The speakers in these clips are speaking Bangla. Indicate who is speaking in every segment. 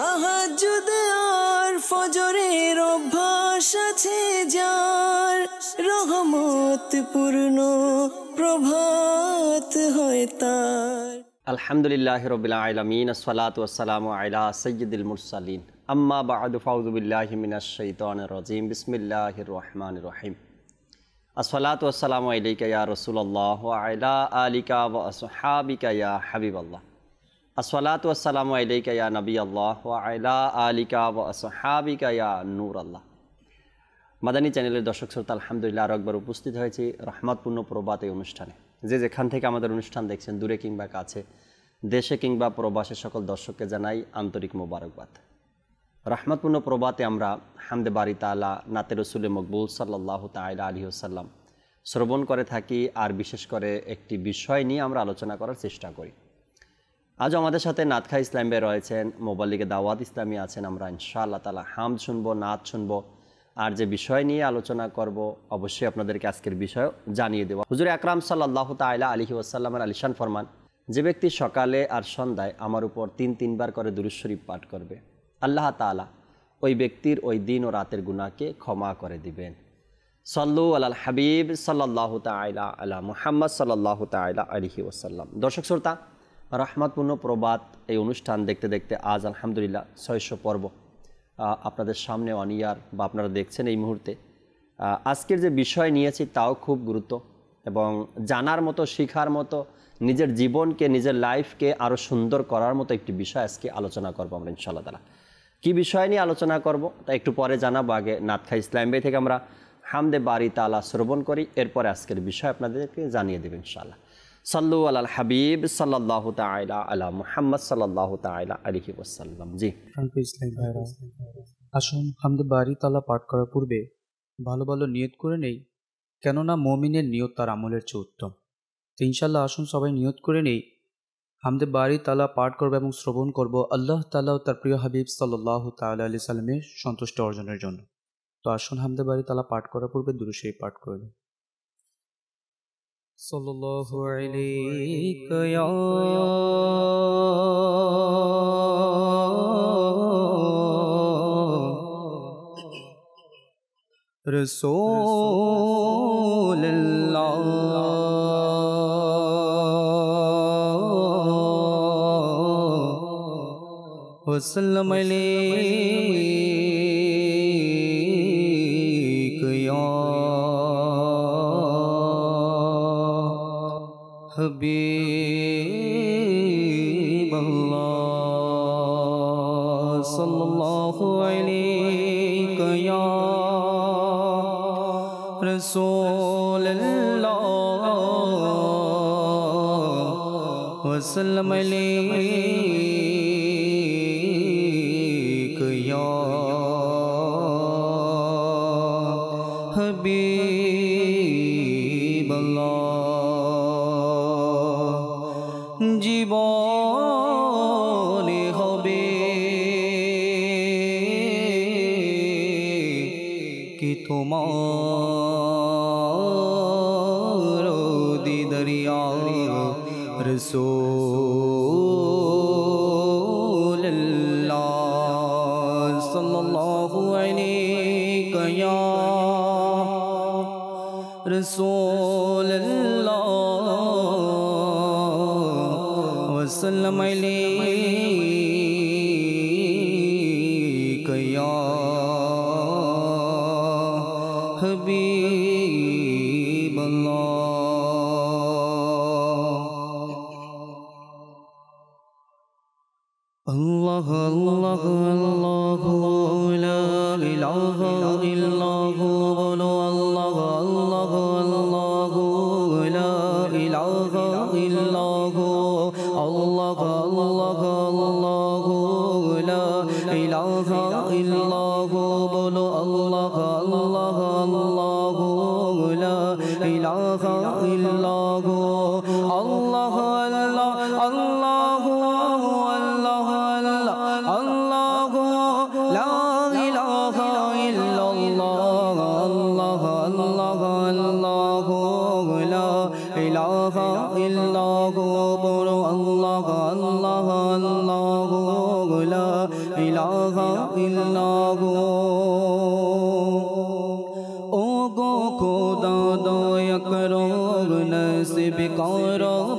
Speaker 1: তাহাজুদে আর ফজরের অভ্যাস আছে যার রহমত পূর্ণ প্রভাত হয় তার
Speaker 2: আলহামদুলিল্লাহ রবিল আলমিন সালাত ওসালাম আলা সৈয়দুল মুরসালিন আম্মা বাহাদু ফাউদুবিল্লাহ মিনাশাইতান রজিম বিসমিল্লাহ রহমান রহিম আসসালাত ওসালাম আলিকা ইয়া আল্লাহ আইলা আলিকা ওয়া আসহাবিকা ইয়া আল্লাহ আসলাত আসসালামু আলাইকা নবী আল্লাহ আলা আলিকা আসহাবিকা ইয়া নূর আল্লাহ মাদানী চ্যানেলের দর্শক শ্রোতা আলহামদুলিল্লাহ আরও একবার উপস্থিত হয়েছি রহমতপূর্ণ প্রবাদ এই অনুষ্ঠানে যে যেখান থেকে আমাদের অনুষ্ঠান দেখছেন দূরে কিংবা কাছে দেশে কিংবা প্রবাসের সকল দর্শককে জানাই আন্তরিক মোবারকবাদ রহমতপূর্ণ প্রবাতে আমরা হামদে বারি তালা নাতে রসুল মকবুল সাল্লাহ তাইলা আলী ওসাল্লাম শ্রবণ করে থাকি আর বিশেষ করে একটি বিষয় নিয়ে আমরা আলোচনা করার চেষ্টা করি আজ আমাদের সাথে নাতখা ইসলামবে রয়েছেন মোবাল্লিকে দাওয়াত ইসলামী আছেন আমরা ইনশাআল্লাহ তালা হাম শুনবো নাচ শুনবো আর যে বিষয় নিয়ে আলোচনা করব অবশ্যই আপনাদেরকে আজকের বিষয় জানিয়ে দেবো হুজুর আকরাম সাল্লাহ তাইলা আলহি ওসাল্লামের আলিশান ফরমান যে ব্যক্তি সকালে আর সন্ধ্যায় আমার উপর তিন তিনবার করে দুরুশরীফ পাঠ করবে আল্লাহ তালা ওই ব্যক্তির ওই দিন ও রাতের গুণাকে ক্ষমা করে দিবেন সল্লু আল্লাহ হাবিব সাল্লাহ তাইলা আল্লাহ মুহাম্মদ সাল্লাহ তাইলা আলহি ওসাল্লাম দর্শক শ্রোতা রাহমাতপূর্ণ প্রবাদ এই অনুষ্ঠান দেখতে দেখতে আজ আলহামদুলিল্লাহ ছয়শো পর্ব আপনাদের সামনে অনিয়ার বা আপনারা দেখছেন এই মুহূর্তে আজকের যে বিষয় নিয়েছি তাও খুব গুরুত্ব এবং জানার মতো শেখার মতো নিজের জীবনকে নিজের লাইফকে আরও সুন্দর করার মতো একটি বিষয় আজকে আলোচনা করবো আমরা ইনশাল্লাহ তালা কী বিষয় নিয়ে আলোচনা করব তা একটু পরে জানাবো আগে নাতখা ইসলাম বে থেকে আমরা হামদে বাড়ি তালা শ্রবণ করি এরপরে আজকের বিষয় আপনাদেরকে জানিয়ে দেবেন ইনশাল্লাহ সাল্লু আল হাবিব সাল্লাহ তাইলা আলা মুহাম্মদ সাল্লাহ তাইলা আলহি ওসাল্লাম জি
Speaker 1: আসুন হামদ বাড়ি তালা পাঠ করার পূর্বে ভালো ভালো নিয়ত করে নেই কেননা মমিনের নিয়ত তার আমলের চেয়ে উত্তম তো ইনশাল্লাহ আসুন সবাই নিয়ত করে নেই হামদে বাড়ি তালা পাঠ করবো এবং শ্রবণ করব আল্লাহ তালা তার প্রিয় হাবিব সাল্লাহ তাল্লা আলি সাল্লামের সন্তুষ্ট অর্জনের জন্য তো আসুন হামদে বাড়ি তালা পাঠ করার পূর্বে দুরুশেই পাঠ করবেন رسول سل وسلم لسلم وسلم علیہ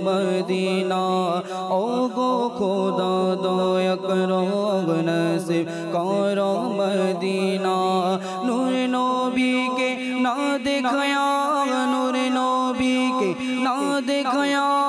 Speaker 1: مدینہ او گو کھودا دو یک روگن سے کارو مدینہ نورنوبی کے نہ نور نورنوبی کے نہ نادیا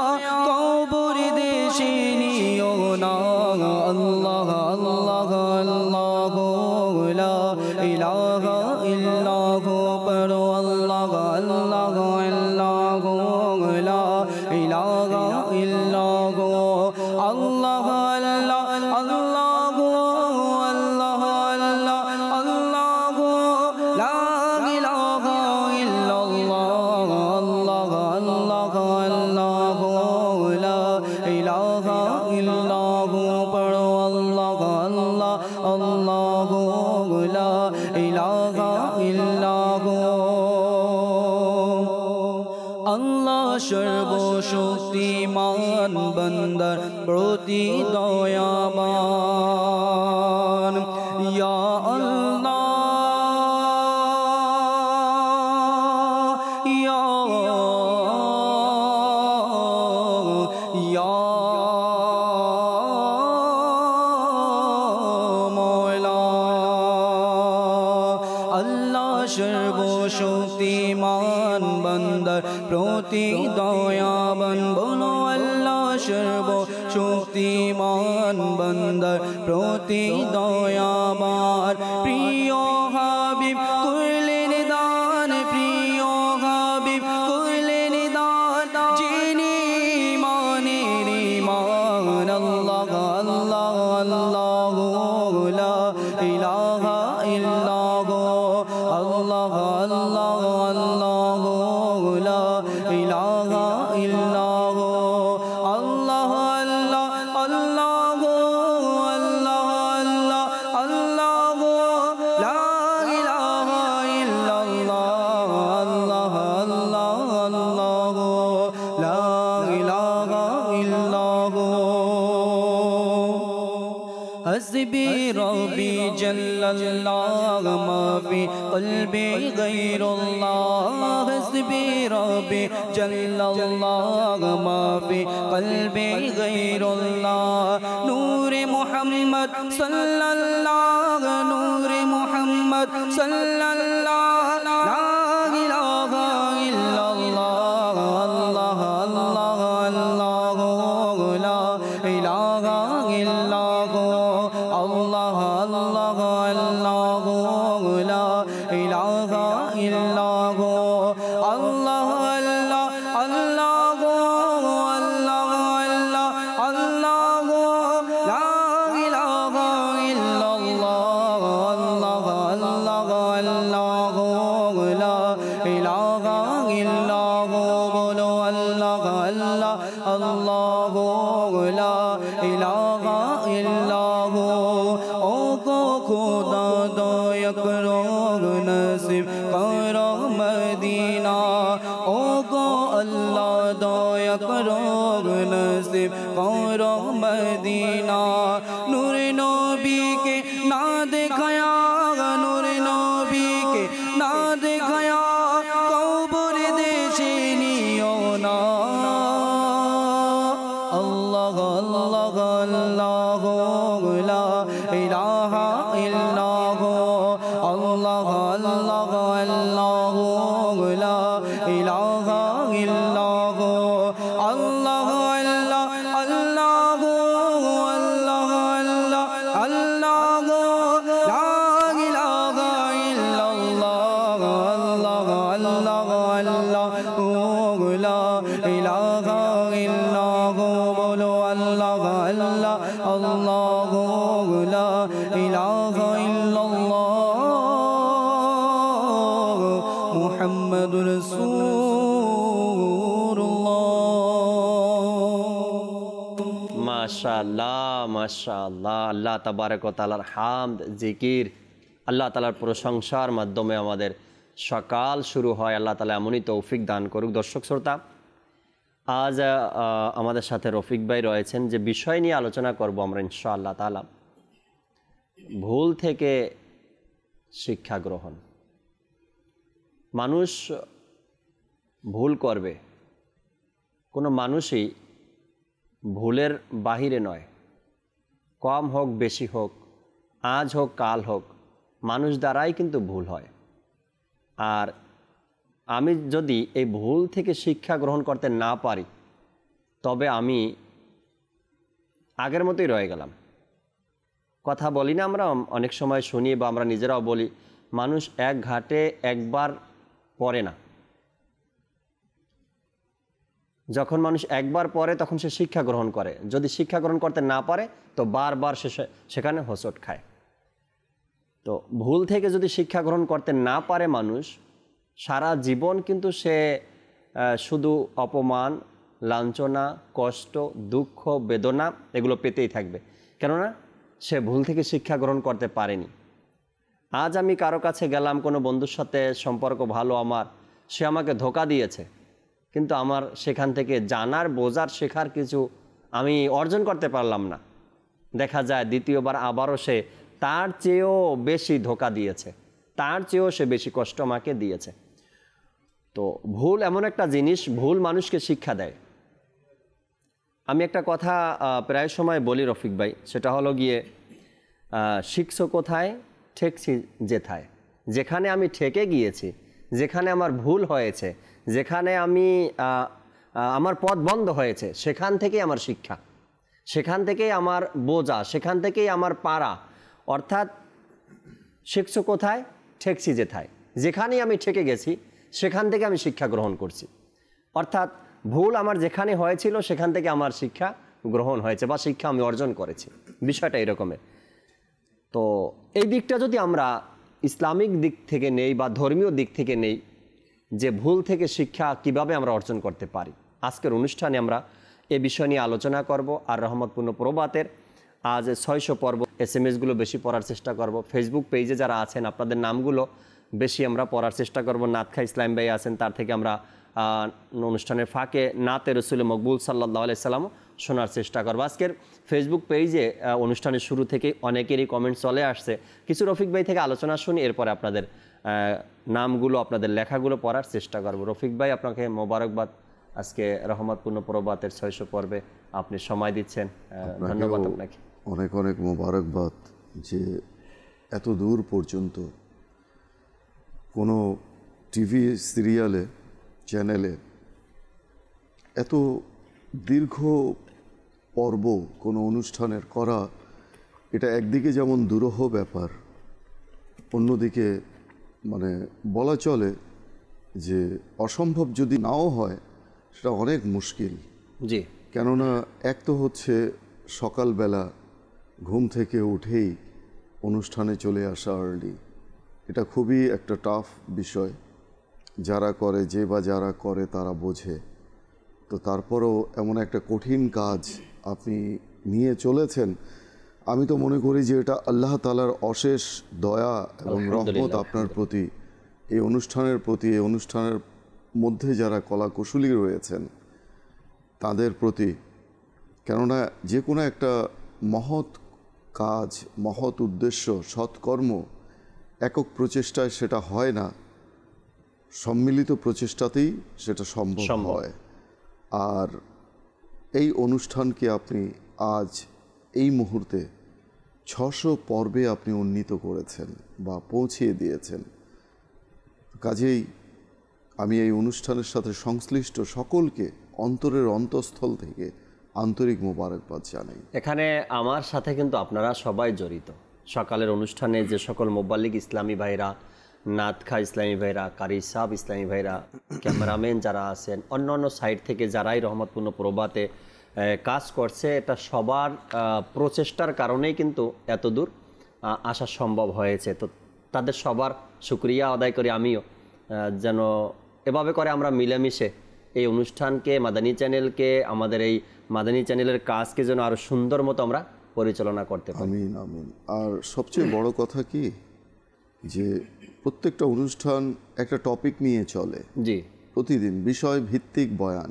Speaker 1: सल्लल्लाह नूर मोहम्मद सल्लल्लाह
Speaker 2: মাশাআল্লাহ আল্লাহ তাবারক তালার হামদ জিকির আল্লাহ তালার প্রশংসার মাধ্যমে আমাদের সকাল শুরু হয় আল্লাহ তালা এমনই তৌফিক দান করুক দর্শক শ্রোতা আজ আমাদের সাথে রফিক ভাই রয়েছেন যে বিষয় নিয়ে আলোচনা করব আমরা ইনশা আল্লাহ তালা ভুল থেকে শিক্ষা গ্রহণ মানুষ ভুল করবে কোনো মানুষই ভুলের বাহিরে নয় কম হোক বেশি হোক আজ হোক কাল হোক মানুষ দ্বারাই কিন্তু ভুল হয় আর আমি যদি এই ভুল থেকে শিক্ষা গ্রহণ করতে না পারি তবে আমি আগের মতোই রয়ে গেলাম কথা বলি না আমরা অনেক সময় শুনি বা আমরা নিজেরাও বলি মানুষ এক ঘাটে একবার পড়ে না যখন মানুষ একবার পড়ে তখন সে শিক্ষা গ্রহণ করে যদি শিক্ষা গ্রহণ করতে না পারে তো বারবার সে সেখানে হোসট খায় তো ভুল থেকে যদি শিক্ষা গ্রহণ করতে না পারে মানুষ সারা জীবন কিন্তু সে শুধু অপমান লাঞ্ছনা কষ্ট দুঃখ বেদনা এগুলো পেতেই থাকবে কেননা সে ভুল থেকে শিক্ষা গ্রহণ করতে পারেনি আজ আমি কারো কাছে গেলাম কোনো বন্ধুর সাথে সম্পর্ক ভালো আমার সে আমাকে ধোকা দিয়েছে কিন্তু আমার সেখান থেকে জানার বোঝার শেখার কিছু আমি অর্জন করতে পারলাম না দেখা যায় দ্বিতীয়বার আবারও সে তার চেয়েও বেশি ধোকা দিয়েছে তার চেয়েও সে বেশি কষ্ট আমাকে দিয়েছে তো ভুল এমন একটা জিনিস ভুল মানুষকে শিক্ষা দেয় আমি একটা কথা প্রায় সময় বলি রফিক ভাই সেটা হলো গিয়ে শিখছ কোথায় ঠেকছি যেথায় যেখানে আমি ঠেকে গিয়েছি যেখানে আমার ভুল হয়েছে যেখানে আমি আমার পথ বন্ধ হয়েছে সেখান থেকেই আমার শিক্ষা সেখান থেকেই আমার বোঝা সেখান থেকেই আমার পাড়া অর্থাৎ শিখছ কোথায় ঠেকছি যেথায় যেখানেই আমি ঠেকে গেছি সেখান থেকে আমি শিক্ষা গ্রহণ করছি অর্থাৎ ভুল আমার যেখানে হয়েছিল সেখান থেকে আমার শিক্ষা গ্রহণ হয়েছে বা শিক্ষা আমি অর্জন করেছি বিষয়টা এরকমের তো এই দিকটা যদি আমরা ইসলামিক দিক থেকে নেই বা ধর্মীয় দিক থেকে নেই যে ভুল থেকে শিক্ষা কিভাবে আমরা অর্জন করতে পারি আজকের অনুষ্ঠানে আমরা এ বিষয় নিয়ে আলোচনা করব আর রহমতপূর্ণ প্রবাতের আজ ছয়শো পর্ব এস এম এসগুলো বেশি পড়ার চেষ্টা করব ফেসবুক পেজে যারা আছেন আপনাদের নামগুলো বেশি আমরা পড়ার চেষ্টা করব নাতখা ইসলাম ভাই আছেন তার থেকে আমরা অনুষ্ঠানের ফাঁকে নাতে রসুল মকবুল সাল্লাহ সাল্লাম শোনার চেষ্টা করবো আজকের ফেসবুক পেজে অনুষ্ঠানের শুরু থেকে অনেকেরই কমেন্ট চলে আসছে কিছু রফিক ভাই থেকে আলোচনা শুনি এরপরে আপনাদের নামগুলো আপনাদের লেখাগুলো পড়ার চেষ্টা করবো রফিক ভাই আপনাকে মোবারকবাদ আজকে রহমতপূর্ণ প্রবাতের ছয়শ পর্বে আপনি সময় দিচ্ছেন ধন্যবাদ আপনাকে
Speaker 3: অনেক অনেক মোবারকবাদ যে এত দূর পর্যন্ত কোনো টিভি সিরিয়ালে চ্যানেলে এত দীর্ঘ পর্ব কোনো অনুষ্ঠানের করা এটা একদিকে যেমন দুরহ ব্যাপার অন্যদিকে মানে বলা চলে যে অসম্ভব যদি নাও হয় সেটা অনেক মুশকিল জি কেননা এক তো হচ্ছে সকালবেলা ঘুম থেকে উঠেই অনুষ্ঠানে চলে আসা আর্লি এটা খুবই একটা টাফ বিষয় যারা করে যে বা যারা করে তারা বোঝে তো তারপরও এমন একটা কঠিন কাজ আপনি নিয়ে চলেছেন আমি তো মনে করি যে এটা আল্লাহ তালার অশেষ দয়া এবং রহমত আপনার প্রতি এই অনুষ্ঠানের প্রতি এই অনুষ্ঠানের মধ্যে যারা কলা কুশলী রয়েছেন তাদের প্রতি কেননা যে কোনো একটা মহৎ কাজ মহৎ উদ্দেশ্য সৎকর্ম একক প্রচেষ্টায় সেটা হয় না সম্মিলিত প্রচেষ্টাতেই সেটা সম্ভব হয় আর এই অনুষ্ঠানকে আপনি আজ এই মুহূর্তে ছশো পর্বে আপনি উন্নীত করেছেন বা পৌঁছিয়ে দিয়েছেন কাজেই আমি এই অনুষ্ঠানের সাথে সংশ্লিষ্ট সকলকে অন্তরের অন্তঃস্থল থেকে আন্তরিক মোবারকবাদ জানাই
Speaker 2: এখানে আমার সাথে কিন্তু আপনারা সবাই জড়িত সকালের অনুষ্ঠানে যে সকল মোবাল্লিক ইসলামী ভাইরা নাতখা ইসলামী ভাইরা কারি সাহ ইসলামী ভাইরা ক্যামেরাম্যান যারা আছেন অন্য অন্য সাইড থেকে যারাই রহমতপূর্ণ প্রবাতে কাজ করছে এটা সবার প্রচেষ্টার কারণেই কিন্তু এত দূর আসা সম্ভব হয়েছে তো তাদের সবার সুক্রিয়া আদায় করি আমিও যেন এভাবে করে আমরা মিলেমিশে এই অনুষ্ঠানকে মাদানী চ্যানেলকে আমাদের এই মাদানী চ্যানেলের কাজকে যেন আরও সুন্দর মতো আমরা
Speaker 3: পরিচালনা করতে পারি আমিন আর সবচেয়ে বড় কথা কি যে প্রত্যেকটা অনুষ্ঠান একটা টপিক নিয়ে চলে জি প্রতিদিন বিষয় ভিত্তিক বয়ান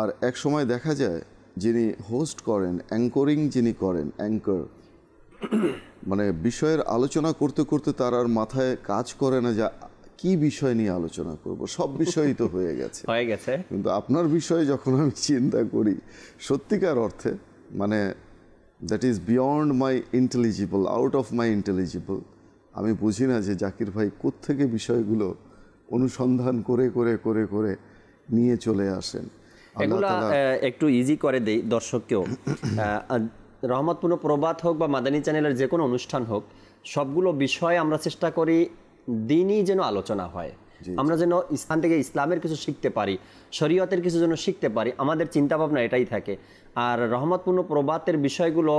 Speaker 3: আর এক সময় দেখা যায় যিনি হোস্ট করেন অ্যাঙ্করিং যিনি করেন অ্যাঙ্কর মানে বিষয়ের আলোচনা করতে করতে তার আর মাথায় কাজ করে না যা কি বিষয় নিয়ে আলোচনা করব সব বিষয়ই তো হয়ে গেছে হয়ে গেছে কিন্তু আপনার বিষয়ে যখন আমি চিন্তা করি সত্যিকার অর্থে মানে that is beyond my intelligible out of my intelligible আমি বুঝি না যে জাকির ভাই কোত্থেকে বিষয়গুলো অনুসন্ধান করে করে করে করে নিয়ে চলে আসেন এগুলা
Speaker 2: একটু ইজি করে দেই দর্শককেও রহমতপূর্ণ প্রবাদ হোক বা মাদানী চ্যানেলের যে কোনো অনুষ্ঠান হোক সবগুলো বিষয় আমরা চেষ্টা করি দিনই যেন আলোচনা হয় আমরা যেন স্থান থেকে ইসলামের কিছু শিখতে পারি শরীয়তের কিছু যেন শিখতে পারি আমাদের চিন্তা ভাবনা এটাই থাকে আর রহমতপূর্ণ প্রবাতের বিষয়গুলো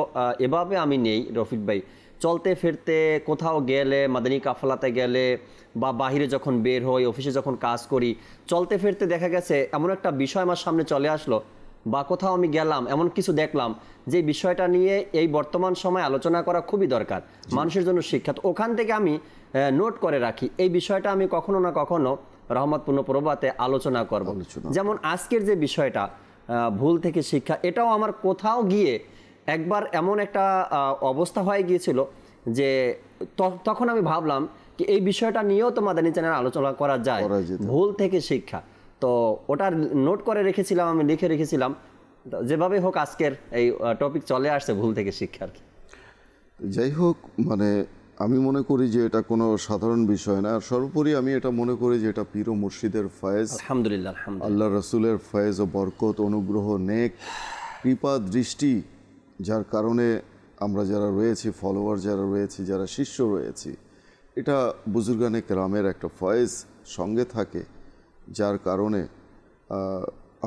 Speaker 2: এভাবে আমি নেই রফিক ভাই চলতে ফিরতে কোথাও গেলে মাদানী কাফলাতে গেলে বা বাহিরে যখন বের হই অফিসে যখন কাজ করি চলতে ফিরতে দেখা গেছে এমন একটা বিষয় আমার সামনে চলে আসলো বা কোথাও আমি গেলাম এমন কিছু দেখলাম যে বিষয়টা নিয়ে এই বর্তমান সময় আলোচনা করা খুবই দরকার মানুষের জন্য শিক্ষা তো ওখান থেকে আমি নোট করে রাখি এই বিষয়টা আমি কখনো না কখনো রহমতপূর্ণ প্রভাতে আলোচনা করব যেমন আজকের যে বিষয়টা ভুল থেকে শিক্ষা এটাও আমার কোথাও গিয়ে একবার এমন একটা অবস্থা হয়ে গিয়েছিল যে তখন আমি ভাবলাম কি এই বিষয়টা নিয়েও তো মাদানি চ্যানেল আলোচনা করা যায় ভুল থেকে শিক্ষা তো ওটা নোট করে রেখেছিলাম আমি লিখে রেখেছিলাম যেভাবে হোক আজকের এই টপিক চলে আসছে ভুল থেকে শিক্ষা আর কি
Speaker 3: যাই হোক মানে আমি মনে করি যে এটা কোনো সাধারণ বিষয় না আর সর্বোপরি আমি এটা মনে করি যে এটা পীর মুর্শিদের ফয়েজ আলহামদুলিল্লাহ আল্লাহ রসুলের ফয়েজ ও বরকত অনুগ্রহ নেক কৃপা দৃষ্টি যার কারণে আমরা যারা রয়েছি ফলোয়ার যারা রয়েছি যারা শিষ্য রয়েছি এটা বুজুর্গানে গ্রামের একটা ফয়েজ সঙ্গে থাকে যার কারণে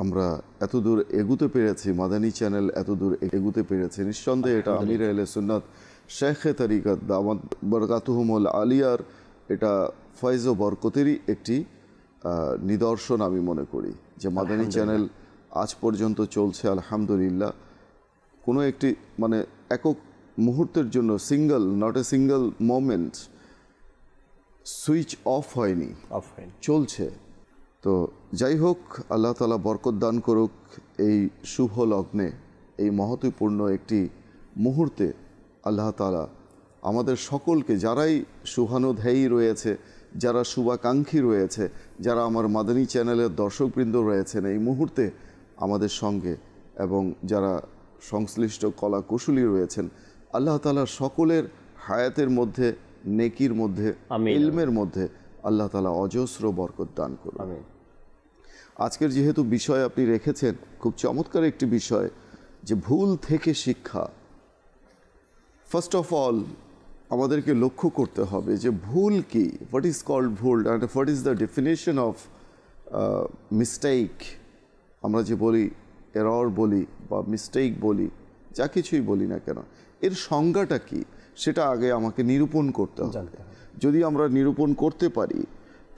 Speaker 3: আমরা এত দূর এগুতে পেরেছি মাদানী চ্যানেল এত দূর এগুতে পেরেছি নিঃসন্দেহে এটা আমির আহলে সুন্নাত শেখে তারিকাত দামাত বরকাতুহমল আলিয়ার এটা ফয়েজ ও বরকতেরই একটি নিদর্শন আমি মনে করি যে মাদানী চ্যানেল আজ পর্যন্ত চলছে আলহামদুলিল্লাহ কোনো একটি মানে একক মুহূর্তের জন্য single not a single moment switch off হয়নি অফ হয়নি চলছে তো যাই হোক আল্লাহ তালা বরকত দান করুক এই শুভ লগ্নে এই মহত্বপূর্ণ একটি মুহূর্তে আল্লাহ তালা আমাদের সকলকে যারাই শুভানুধেয়ী রয়েছে যারা শুভাকাঙ্ক্ষী রয়েছে যারা আমার মাদানী চ্যানেলের দর্শকবৃন্দ রয়েছেন এই মুহূর্তে আমাদের সঙ্গে এবং যারা সংশ্লিষ্ট কলা কুশলী রয়েছেন আল্লাহ তালা সকলের হায়াতের মধ্যে নেকির মধ্যে ইলমের মধ্যে আল্লাহ তালা অজস্র বরকত দান করুন আজকের যেহেতু বিষয় আপনি রেখেছেন খুব চমৎকার একটি বিষয় যে ভুল থেকে শিক্ষা ফার্স্ট অফ অল আমাদেরকে লক্ষ্য করতে হবে যে ভুল কি হোয়াট ইজ কল্ড ভুল and what is the definition of mistake আমরা যে বলি এরর বলি বা মিস্টেক বলি যা কিছুই বলি না কেন এর সংজ্ঞাটা কি সেটা আগে আমাকে নিরূপণ করতে হবে যদি আমরা নিরূপণ করতে পারি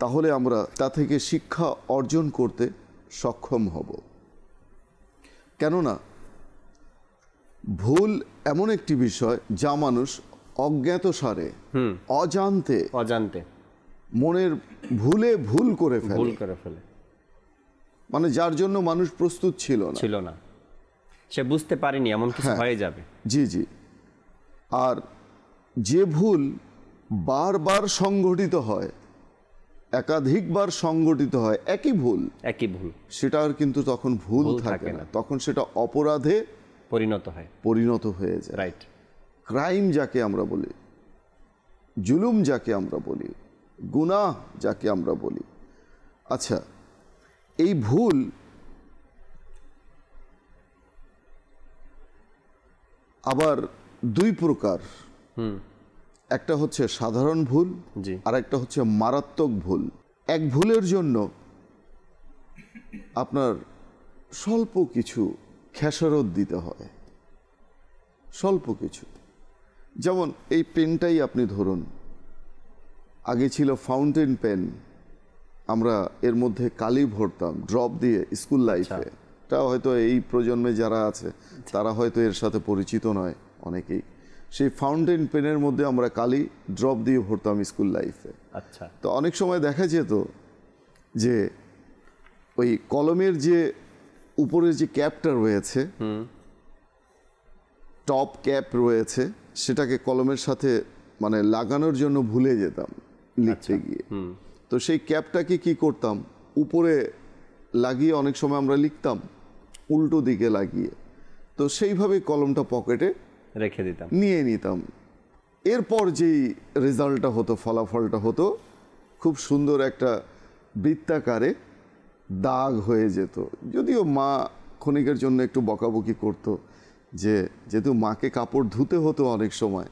Speaker 3: তাহলে আমরা তা থেকে শিক্ষা অর্জন করতে সক্ষম হব কেননা ভুল এমন একটি বিষয় যা মানুষ অজ্ঞাত সারে অজান্তে অজান্তে মনের ভুলে ভুল করে ফেলে ভুল করে ফেলে মানে যার জন্য মানুষ প্রস্তুত ছিল না ছিল না সে বুঝতে পারেনি এমন কিছু হ্যাঁ। হয়ে যাবে জি জি আর যে ভুল বারবার সংঘটিত হয় একাধিকবার সংগঠিত হয় একই ভুল একই ভুল সেটা আর কিন্তু তখন ভুল থাকে না তখন সেটা অপরাধে পরিণত হয় পরিণত হয়ে যায় রাইট ক্রাইম যাকে আমরা বলি জুলুম যাকে আমরা বলি গুনাহ যাকে আমরা বলি আচ্ছা এই ভুল আবার দুই প্রকার একটা হচ্ছে সাধারণ ভুল আর একটা হচ্ছে মারাত্মক ভুল এক ভুলের জন্য আপনার স্বল্প কিছু খেসারত দিতে হয় স্বল্প কিছু যেমন এই পেনটাই আপনি ধরুন আগে ছিল ফাউন্টেন পেন আমরা এর মধ্যে কালি ভরতাম ড্রপ দিয়ে স্কুল লাইফে তা হয়তো এই প্রজন্মে যারা আছে তারা হয়তো এর সাথে পরিচিত নয় অনেকেই সেই ফাউন্টেন পেনের মধ্যে আমরা কালি ড্রপ দিয়ে ভরতাম স্কুল লাইফে আচ্ছা তো অনেক সময় দেখা যেত যে ওই কলমের যে উপরের যে ক্যাপটা রয়েছে টপ ক্যাপ রয়েছে সেটাকে কলমের সাথে মানে লাগানোর জন্য ভুলে যেতাম লিখতে আচ্ছা। গিয়ে তো সেই ক্যাপটাকে কি করতাম উপরে লাগিয়ে অনেক সময় আমরা লিখতাম উল্টো দিকে লাগিয়ে তো সেইভাবে কলমটা পকেটে রেখে দিতাম নিয়ে নিতাম এরপর যেই রেজাল্টটা হতো ফলাফলটা হতো খুব সুন্দর একটা বৃত্তাকারে দাগ হয়ে যেত যদিও মা ক্ষণিকের জন্য একটু বকাবকি করতো যে যেহেতু মাকে কাপড় ধুতে হতো অনেক সময়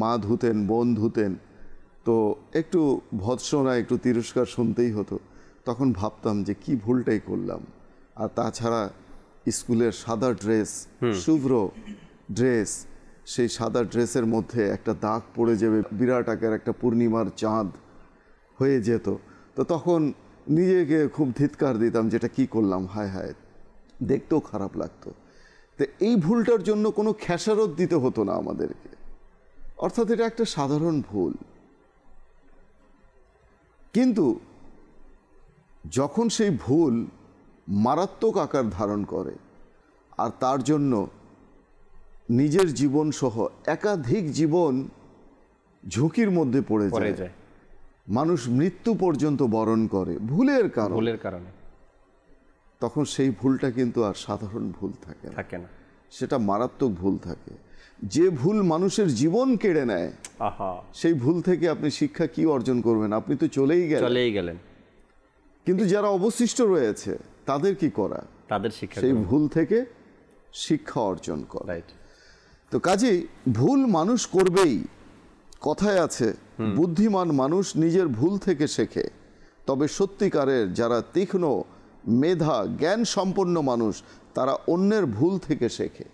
Speaker 3: মা ধুতেন বোন ধুতেন তো একটু ভৎসনা একটু তিরস্কার শুনতেই হতো তখন ভাবতাম যে কি ভুলটাই করলাম আর তাছাড়া স্কুলের সাদা ড্রেস শুভ্র ড্রেস সেই সাদা ড্রেসের মধ্যে একটা দাগ পড়ে যাবে বিরাট আকার একটা পূর্ণিমার চাঁদ হয়ে যেত তো তখন নিজেকে খুব ধিৎকার দিতাম যেটা কি করলাম হায় হায় দেখতেও খারাপ লাগতো তো এই ভুলটার জন্য কোনো খেসারত দিতে হতো না আমাদেরকে অর্থাৎ এটা একটা সাধারণ ভুল কিন্তু যখন সেই ভুল মারাত্মক আকার ধারণ করে আর তার জন্য নিজের জীবন সহ একাধিক জীবন ঝুঁকির মধ্যে পড়ে যায় মানুষ মৃত্যু পর্যন্ত বরণ করে ভুলের কারণ ভুলের কারণে তখন সেই ভুলটা কিন্তু আর সাধারণ ভুল থাকে থাকে না সেটা মারাত্মক ভুল থাকে যে ভুল মানুষের জীবন কেড়ে নেয় সেই ভুল থেকে আপনি শিক্ষা কি অর্জন করবেন আপনি তো চলেই গেলেন চলেই গেলেন কিন্তু যারা অবশিষ্ট রয়েছে তাদের কি করা তাদের শিক্ষা সেই ভুল থেকে শিক্ষা অর্জন করা তো কাজেই ভুল মানুষ করবেই কথায় আছে বুদ্ধিমান মানুষ নিজের ভুল থেকে শেখে তবে সত্যিকারের যারা তীক্ষ্ণ মেধা জ্ঞান সম্পন্ন মানুষ তারা অন্যের ভুল থেকে শেখে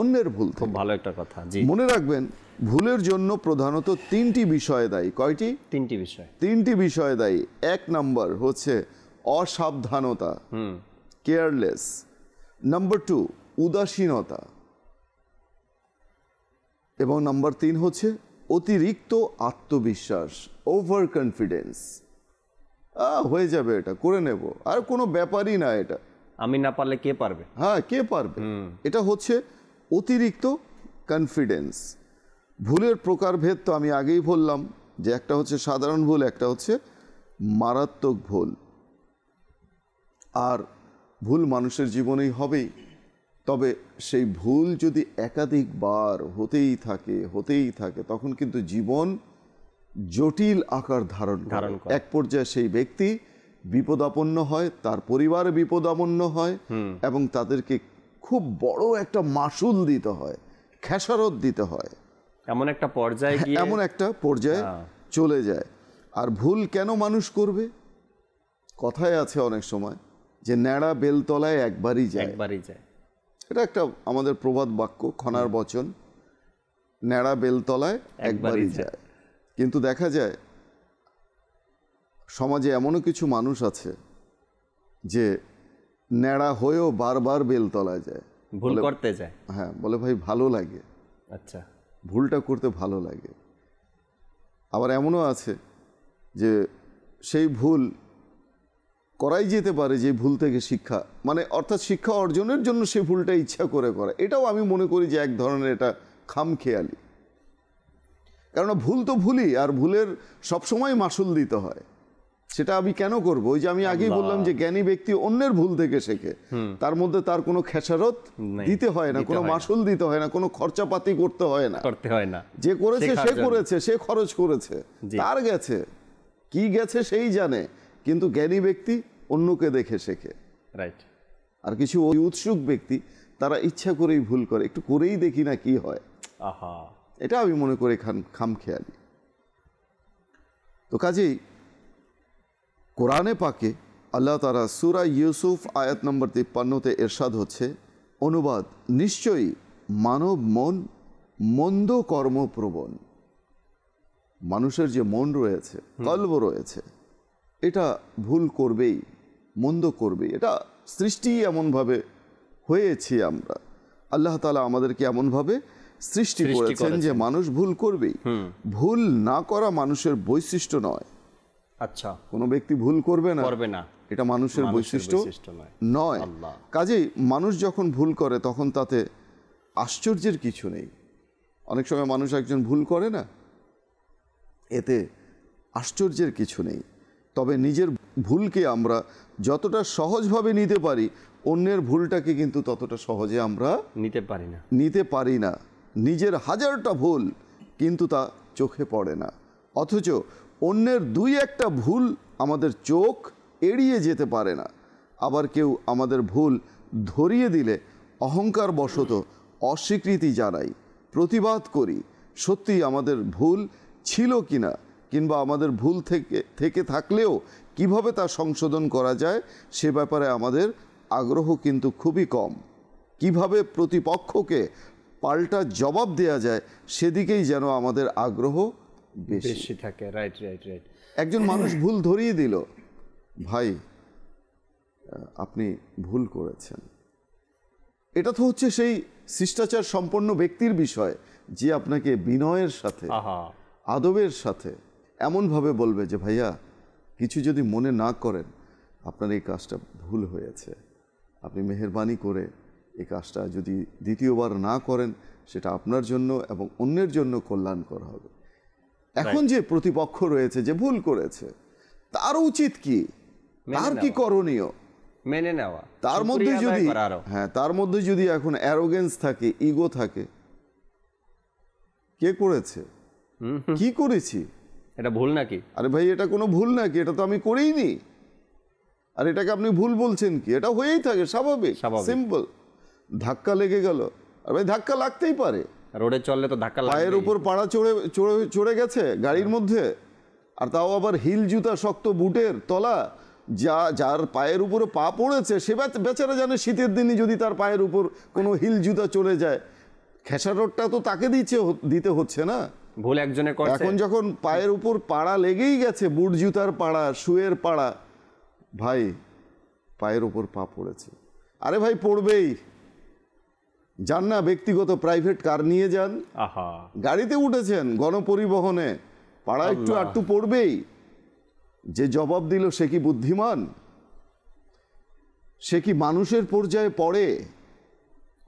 Speaker 3: অন্যের ভুল খুব ভালো একটা কথা মনে রাখবেন ভুলের জন্য প্রধানত তিনটি বিষয় দায়ী কয়টি তিনটি বিষয় তিনটি বিষয় দায়ী এক নম্বর হচ্ছে অসাবধানতা কেয়ারলেস নাম্বার টু উদাসীনতা এবং নাম্বার তিন হচ্ছে অতিরিক্ত আত্মবিশ্বাস ওভার কনফিডেন্স হয়ে যাবে এটা করে নেব আর কোনো ব্যাপারই না এটা আমি না পারলে কে পারবে হ্যাঁ কে পারবে এটা হচ্ছে অতিরিক্ত কনফিডেন্স ভুলের প্রকারভেদ তো আমি আগেই বললাম যে একটা হচ্ছে সাধারণ ভুল একটা হচ্ছে মারাত্মক ভুল আর ভুল মানুষের জীবনেই হবেই তবে সেই ভুল যদি একাধিকবার হতেই থাকে হতেই থাকে তখন কিন্তু জীবন জটিল আকার ধারণ ধারণ এক পর্যায়ে সেই ব্যক্তি বিপদাপন্ন হয় তার পরিবার বিপদাপন্ন হয় এবং তাদেরকে খুব বড় একটা মাসুল দিতে হয় খেসারত দিতে হয়
Speaker 2: এমন একটা পর্যায়ে এমন
Speaker 3: একটা পর্যায়ে হ্যাঁ। চলে যায় আর ভুল কেন মানুষ করবে কথাই আছে অনেক সময় যে ন্যাড়া বেলতলায় একবারই যায় একবারই যায় এটা একটা আমাদের প্রবাদ বাক্য খনার বচন ন্যাড়া বেলতলায় একবারই যায় কিন্তু দেখা যায় সমাজে এমনও কিছু মানুষ আছে যে ন্যাড়া হয়েও বারবার বেলতলা যায় ভুল করতে যায় হ্যাঁ বলে ভাই ভালো লাগে আচ্ছা ভুলটা করতে ভালো লাগে আবার এমনও আছে যে সেই ভুল করাই যেতে পারে যে ভুল থেকে শিক্ষা মানে অর্থাৎ শিক্ষা অর্জনের জন্য সেই ভুলটা ইচ্ছা করে করে এটাও আমি মনে করি যে এক ধরনের এটা খামখেয়ালি কেননা ভুল তো ভুলই আর ভুলের সবসময় মাসুল দিতে হয় সেটা আমি কেন করব ওই যে আমি আগেই বললাম যে জ্ঞানী ব্যক্তি অন্যের ভুল থেকে শেখে তার মধ্যে তার কোনো খেসারত দিতে হয় না কোনো মাসুল দিতে হয় না কোনো খরচাপাতি করতে হয় না করতে হয় না যে করেছে সে করেছে সে খরচ করেছে তার গেছে কি গেছে সেই জানে কিন্তু জ্ঞানী ব্যক্তি অন্যকে দেখে শেখে রাইট আর কিছু ওই উৎসুক ব্যক্তি তারা ইচ্ছা করেই ভুল করে একটু করেই দেখি না কি হয় আহা এটা আমি মনে করি খাম খামখেয়ালি তো কাজেই কোরআনে পাকে আল্লাহ তারা সুরা ইউসুফ আয়াত নম্বর তিপ্পান্নতে এরশাদ হচ্ছে অনুবাদ নিশ্চয়ই মানব মন মন্দ কর্মপ্রবণ মানুষের যে মন রয়েছে কল্ব রয়েছে এটা ভুল করবেই মন্দ করবেই এটা সৃষ্টি এমনভাবে হয়েছি আমরা আল্লাহ তালা আমাদেরকে এমনভাবে সৃষ্টি করেছেন যে মানুষ ভুল করবেই ভুল না করা মানুষের বৈশিষ্ট্য নয় আচ্ছা কোনো ব্যক্তি ভুল করবে না করবে না এটা মানুষের বৈশিষ্ট্য নয় কাজেই মানুষ যখন ভুল করে তখন তাতে আশ্চর্যের কিছু নেই অনেক সময় মানুষ একজন ভুল করে না এতে আশ্চর্যের কিছু নেই তবে নিজের ভুলকে আমরা যতটা সহজভাবে নিতে পারি অন্যের ভুলটাকে কিন্তু ততটা সহজে আমরা নিতে পারি না নিতে পারি না নিজের হাজারটা ভুল কিন্তু তা চোখে পড়ে না অথচ অন্যের দুই একটা ভুল আমাদের চোখ এড়িয়ে যেতে পারে না আবার কেউ আমাদের ভুল ধরিয়ে দিলে অহংকার বশত অস্বীকৃতি জানাই প্রতিবাদ করি সত্যি আমাদের ভুল ছিল কি না কিংবা আমাদের ভুল থেকে থেকে থাকলেও কিভাবে তা সংশোধন করা যায় সে ব্যাপারে আমাদের আগ্রহ কিন্তু খুবই কম কিভাবে প্রতিপক্ষকে পাল্টা জবাব দেয়া যায় সেদিকেই যেন আমাদের আগ্রহ বেশি
Speaker 2: থাকে রাইট রাইট রাইট
Speaker 3: একজন মানুষ ভুল ধরিয়ে দিল ভাই আপনি ভুল করেছেন এটা তো হচ্ছে সেই শিষ্টাচার সম্পন্ন ব্যক্তির বিষয় যে আপনাকে বিনয়ের সাথে আদবের সাথে এমনভাবে বলবে যে ভাইয়া কিছু যদি মনে না করেন আপনার এই কাজটা ভুল হয়েছে আপনি মেহরবানি করে এই কাজটা যদি দ্বিতীয়বার না করেন সেটা আপনার জন্য এবং অন্যের জন্য কল্যাণকর হবে এখন যে প্রতিপক্ষ রয়েছে যে ভুল করেছে তার উচিত কি তার কি করণীয়
Speaker 2: মেনে নেওয়া তার মধ্যে যদি
Speaker 3: হ্যাঁ তার মধ্যে যদি এখন অ্যারোগেন্স থাকে ইগো থাকে কে করেছে কি করেছি এটা ভুল নাকি আরে ভাই এটা কোনো ভুল নাকি এটা তো আমি করেই নি আর এটাকে আপনি ভুল বলছেন কি এটা হয়েই থাকে স্বাভাবিক সিম্পল ধাক্কা লেগে গেল আর ভাই ধাক্কা লাগতেই পারে রোডে চললে তো ধাক্কা পায়ের উপর পাড়া চড়ে চড়ে গেছে গাড়ির হ্যাঁ। মধ্যে আর তাও আবার হিল জুতা শক্ত বুটের তলা যা যার পায়ের উপরে পা পড়েছে সে বেচারা জানে শীতের দিনই যদি তার পায়ের উপর কোনো হিল জুতা চলে যায় খেসা রোডটা তো তাকে দিচ্ছে দিতে হচ্ছে না
Speaker 2: ভুল একজনে করছে এখন
Speaker 3: যখন পায়ের উপর পাড়া লেগেই গেছে বুট জুতার পাড়া শুয়ের পাড়া ভাই পায়ের উপর পা পড়েছে আরে ভাই পড়বেই যান না ব্যক্তিগত প্রাইভেট কার নিয়ে যান গাড়িতে উঠেছেন গণপরিবহনে পাড়া একটু আটটু পড়বেই যে জবাব দিল সে কি বুদ্ধিমান সে কি মানুষের পর্যায়ে পড়ে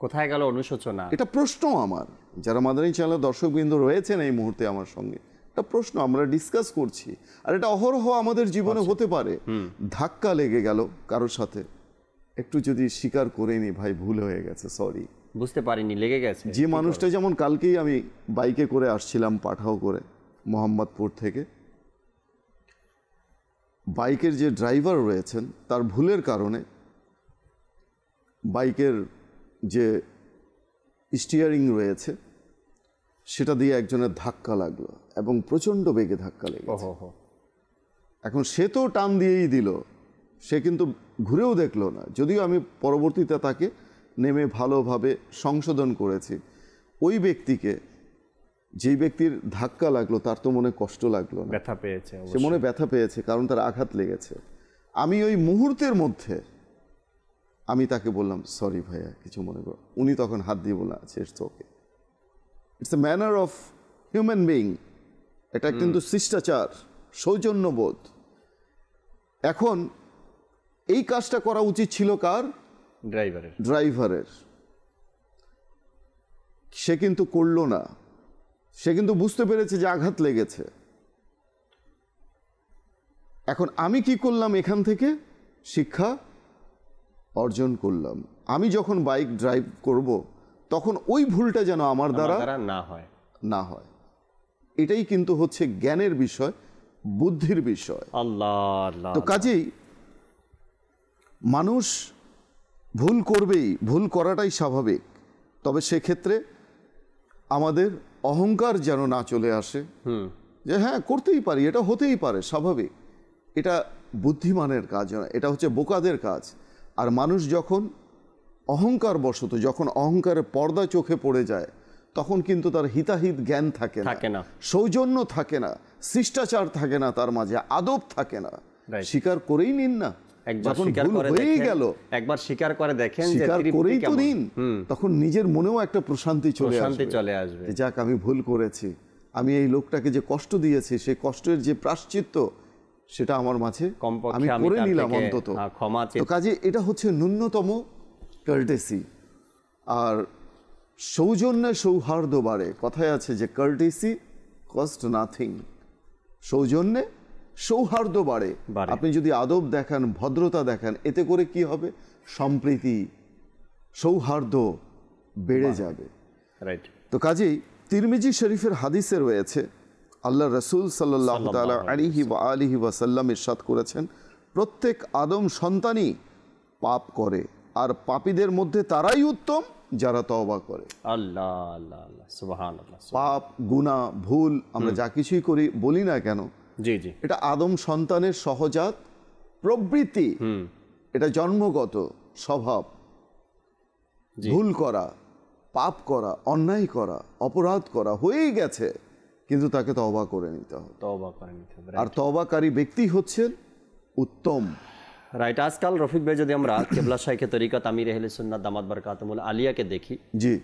Speaker 2: কোথায় গেল অনুশোচনা
Speaker 3: এটা প্রশ্ন আমার যারা মাদারী চ্যানেল দর্শকবৃন্দ রয়েছেন এই মুহূর্তে আমার সঙ্গে এটা প্রশ্ন আমরা ডিসকাস করছি আর এটা অহরহ আমাদের জীবনে আচ্ছা। হতে পারে ধাক্কা লেগে গেল কারোর সাথে একটু যদি স্বীকার করে নি ভাই ভুল হয়ে গেছে সরি
Speaker 2: বুঝতে পারিনি লেগে গেছে যে মানুষটা
Speaker 3: যেমন কালকেই আমি বাইকে করে আসছিলাম পাঠাও করে মোহাম্মদপুর থেকে বাইকের যে ড্রাইভার রয়েছেন তার ভুলের কারণে বাইকের যে স্টিয়ারিং রয়েছে সেটা দিয়ে একজনের ধাক্কা লাগলো এবং প্রচণ্ড বেগে ধাক্কা লেগে এখন সে তো টান দিয়েই দিল সে কিন্তু ঘুরেও দেখলো না যদিও আমি পরবর্তীতে তাকে নেমে ভালোভাবে সংশোধন করেছি ওই ব্যক্তিকে যেই ব্যক্তির ধাক্কা লাগলো তার তো মনে কষ্ট লাগলো ব্যথা
Speaker 2: পেয়েছে সে মনে
Speaker 3: ব্যথা পেয়েছে কারণ তার আঘাত লেগেছে আমি ওই মুহূর্তের মধ্যে আমি তাকে বললাম সরি ভাইয়া কিছু মনে করো উনি তখন হাত দিয়ে বললাম আছে তো okay it's a manner of human being এটা কিন্তু শিষ্টাচার সৌজন্যবোধ এখন এই কাজটা করা উচিত ছিল কার ড্রাইভারের ড্রাইভারের সে কিন্তু করল না সে কিন্তু বুঝতে পেরেছে যে আঘাত লেগেছে এখন আমি কি করলাম এখান থেকে শিক্ষা অর্জন করলাম আমি যখন বাইক ড্রাইভ করব তখন ওই ভুলটা যেন আমার দ্বারা না হয় না হয় এটাই কিন্তু হচ্ছে জ্ঞানের বিষয় বুদ্ধির বিষয়
Speaker 2: আল্লাহ তো
Speaker 3: কাজেই মানুষ ভুল করবেই ভুল করাটাই স্বাভাবিক তবে সেক্ষেত্রে আমাদের অহংকার যেন না চলে আসে যে হ্যাঁ করতেই পারি এটা হতেই পারে স্বাভাবিক এটা বুদ্ধিমানের কাজ এটা হচ্ছে বোকাদের কাজ আর মানুষ যখন অহংকার বশত যখন অহংকারের পর্দা চোখে পড়ে যায় তখন কিন্তু তার হিতাহিত জ্ঞান থাকে থাকে না সৌজন্য থাকে না শিষ্টাচার থাকে না তার মাঝে আদব থাকে না স্বীকার করেই নিন না একবার
Speaker 2: স্বীকার করে দেখেন স্বীকার করেই তো
Speaker 3: তখন নিজের মনেও একটা প্রশান্তি চলে চলে আসবে যাক আমি ভুল করেছি আমি এই লোকটাকে যে কষ্ট দিয়েছি সেই কষ্টের যে প্রাশ্চিত্য সেটা আমার মাঝে আমি করে নিলাম অন্তত তো কাজে এটা হচ্ছে ন্যূনতম কার্টেসি আর সৌজন্যে সৌহার্দ্য বাড়ে কথায় আছে যে কার্টেসি কস্ট নাথিং সৌজন্যে সৌহার্দ্য বাড়ে আপনি যদি আদব দেখান ভদ্রতা দেখান এতে করে কি হবে সম্প্রীতি সৌহার্দ্য বেড়ে যাবে তো কাজেই তিরমিজি শরীফের হাদিসে রয়েছে আল্লাহ রসুল সাল্লাহ তালা আলিহি বা আলিহি ওয়াসাল্লাম ইরশাদ করেছেন প্রত্যেক আদম সন্তানই পাপ করে আর পাপীদের মধ্যে তারাই উত্তম যারা তওবা করে
Speaker 2: আল্লাহ আল্লাহ পাপ গুণা
Speaker 3: ভুল আমরা যা কিছুই করি বলি না কেন জি জি এটা আদম সন্তানের সহজাত প্রবৃত্তি এটা জন্মগত স্বভাব ভুল করা পাপ করা অন্যায় করা অপরাধ করা হয়েই গেছে কিন্তু তাকে তবা করে নিতে হবে তবা করে নিতে হবে আর তবাকারী ব্যক্তি হচ্ছেন উত্তম
Speaker 2: রাইট আজকাল রফিক ভাই যদি আমরা কেবলা শাইখে তরিকা তামির এহলে সুন্নাত দামাত বারকাতমুল আলিয়াকে দেখি জি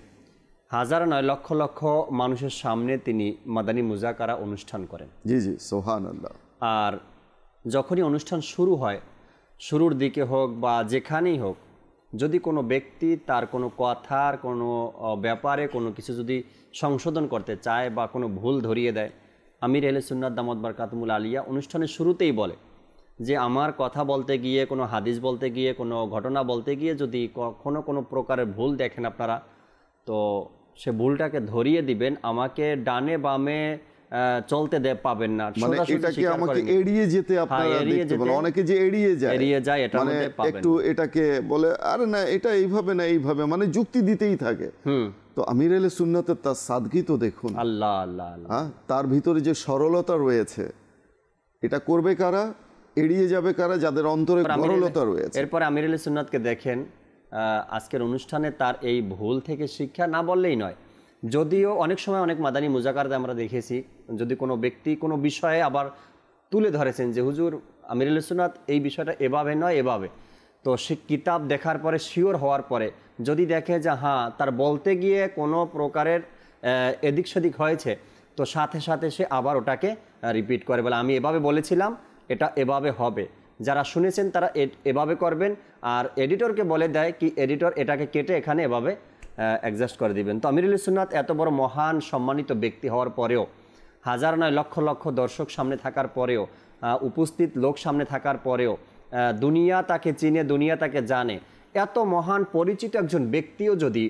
Speaker 2: হাজার নয় লক্ষ লক্ষ মানুষের সামনে তিনি মাদানী মুজাকারা অনুষ্ঠান করেন
Speaker 3: জি জি সোহান
Speaker 2: আর যখনই অনুষ্ঠান শুরু হয় শুরুর দিকে হোক বা যেখানেই হোক যদি কোনো ব্যক্তি তার কোনো কথার কোনো ব্যাপারে কোনো কিছু যদি সংশোধন করতে চায় বা কোনো ভুল ধরিয়ে দেয় আমির রেলে সুন্নাদ দামদ কাতমুল আলিয়া অনুষ্ঠানের শুরুতেই বলে যে আমার কথা বলতে গিয়ে কোনো হাদিস বলতে গিয়ে কোনো ঘটনা বলতে গিয়ে যদি কখনো কোনো প্রকারের ভুল দেখেন আপনারা তো সে ভুলটাকে ধরিয়ে দিবেন আমাকে ডানে বামে চলতে দে পাবেন না মানে এটাকে আমাকে এড়িয়ে
Speaker 3: যেতে হ্যাঁ, আপনারা দেখতে বলে অনেকে যে এড়িয়ে যায় এড়িয়ে যায় এটা মানে একটু এটাকে বলে আরে না এটা এইভাবে না এইভাবে মানে যুক্তি দিতেই থাকে হুম তো আমির আলে সুন্নাতের তার সাদগি তো দেখুন আল্লাহ আল্লাহ হ্যাঁ তার ভিতরে যে সরলতা রয়েছে এটা করবে কারা এড়িয়ে যাবে কারা যাদের অন্তরে সরলতা রয়েছে এরপর
Speaker 2: আমির আলে সুন্নাতকে দেখেন আজকের অনুষ্ঠানে তার এই ভুল থেকে শিক্ষা না বললেই নয় যদিও অনেক সময় অনেক মাদানী মুজাকারদে আমরা দেখেছি যদি কোনো ব্যক্তি কোনো বিষয়ে আবার তুলে ধরেছেন যে হুজুর আমিরুল ইসনাথ এই বিষয়টা এভাবে নয় এভাবে তো সে কিতাব দেখার পরে শিওর হওয়ার পরে যদি দেখে যে হ্যাঁ তার বলতে গিয়ে কোনো প্রকারের এদিক সেদিক হয়েছে তো সাথে সাথে সে আবার ওটাকে রিপিট করে বলে আমি এভাবে বলেছিলাম এটা এভাবে হবে যারা শুনেছেন তারা এভাবে করবেন আর এডিটরকে বলে দেয় কি এডিটর এটাকে কেটে এখানে এভাবে অ্যাডজাস্ট করে দিবেন তো আমিরুল সুন্নাত এত বড় মহান সম্মানিত ব্যক্তি হওয়ার পরেও হাজার নয় লক্ষ লক্ষ দর্শক সামনে থাকার পরেও উপস্থিত লোক সামনে থাকার পরেও দুনিয়া তাকে চিনে দুনিয়া তাকে জানে এত মহান পরিচিত একজন ব্যক্তিও যদি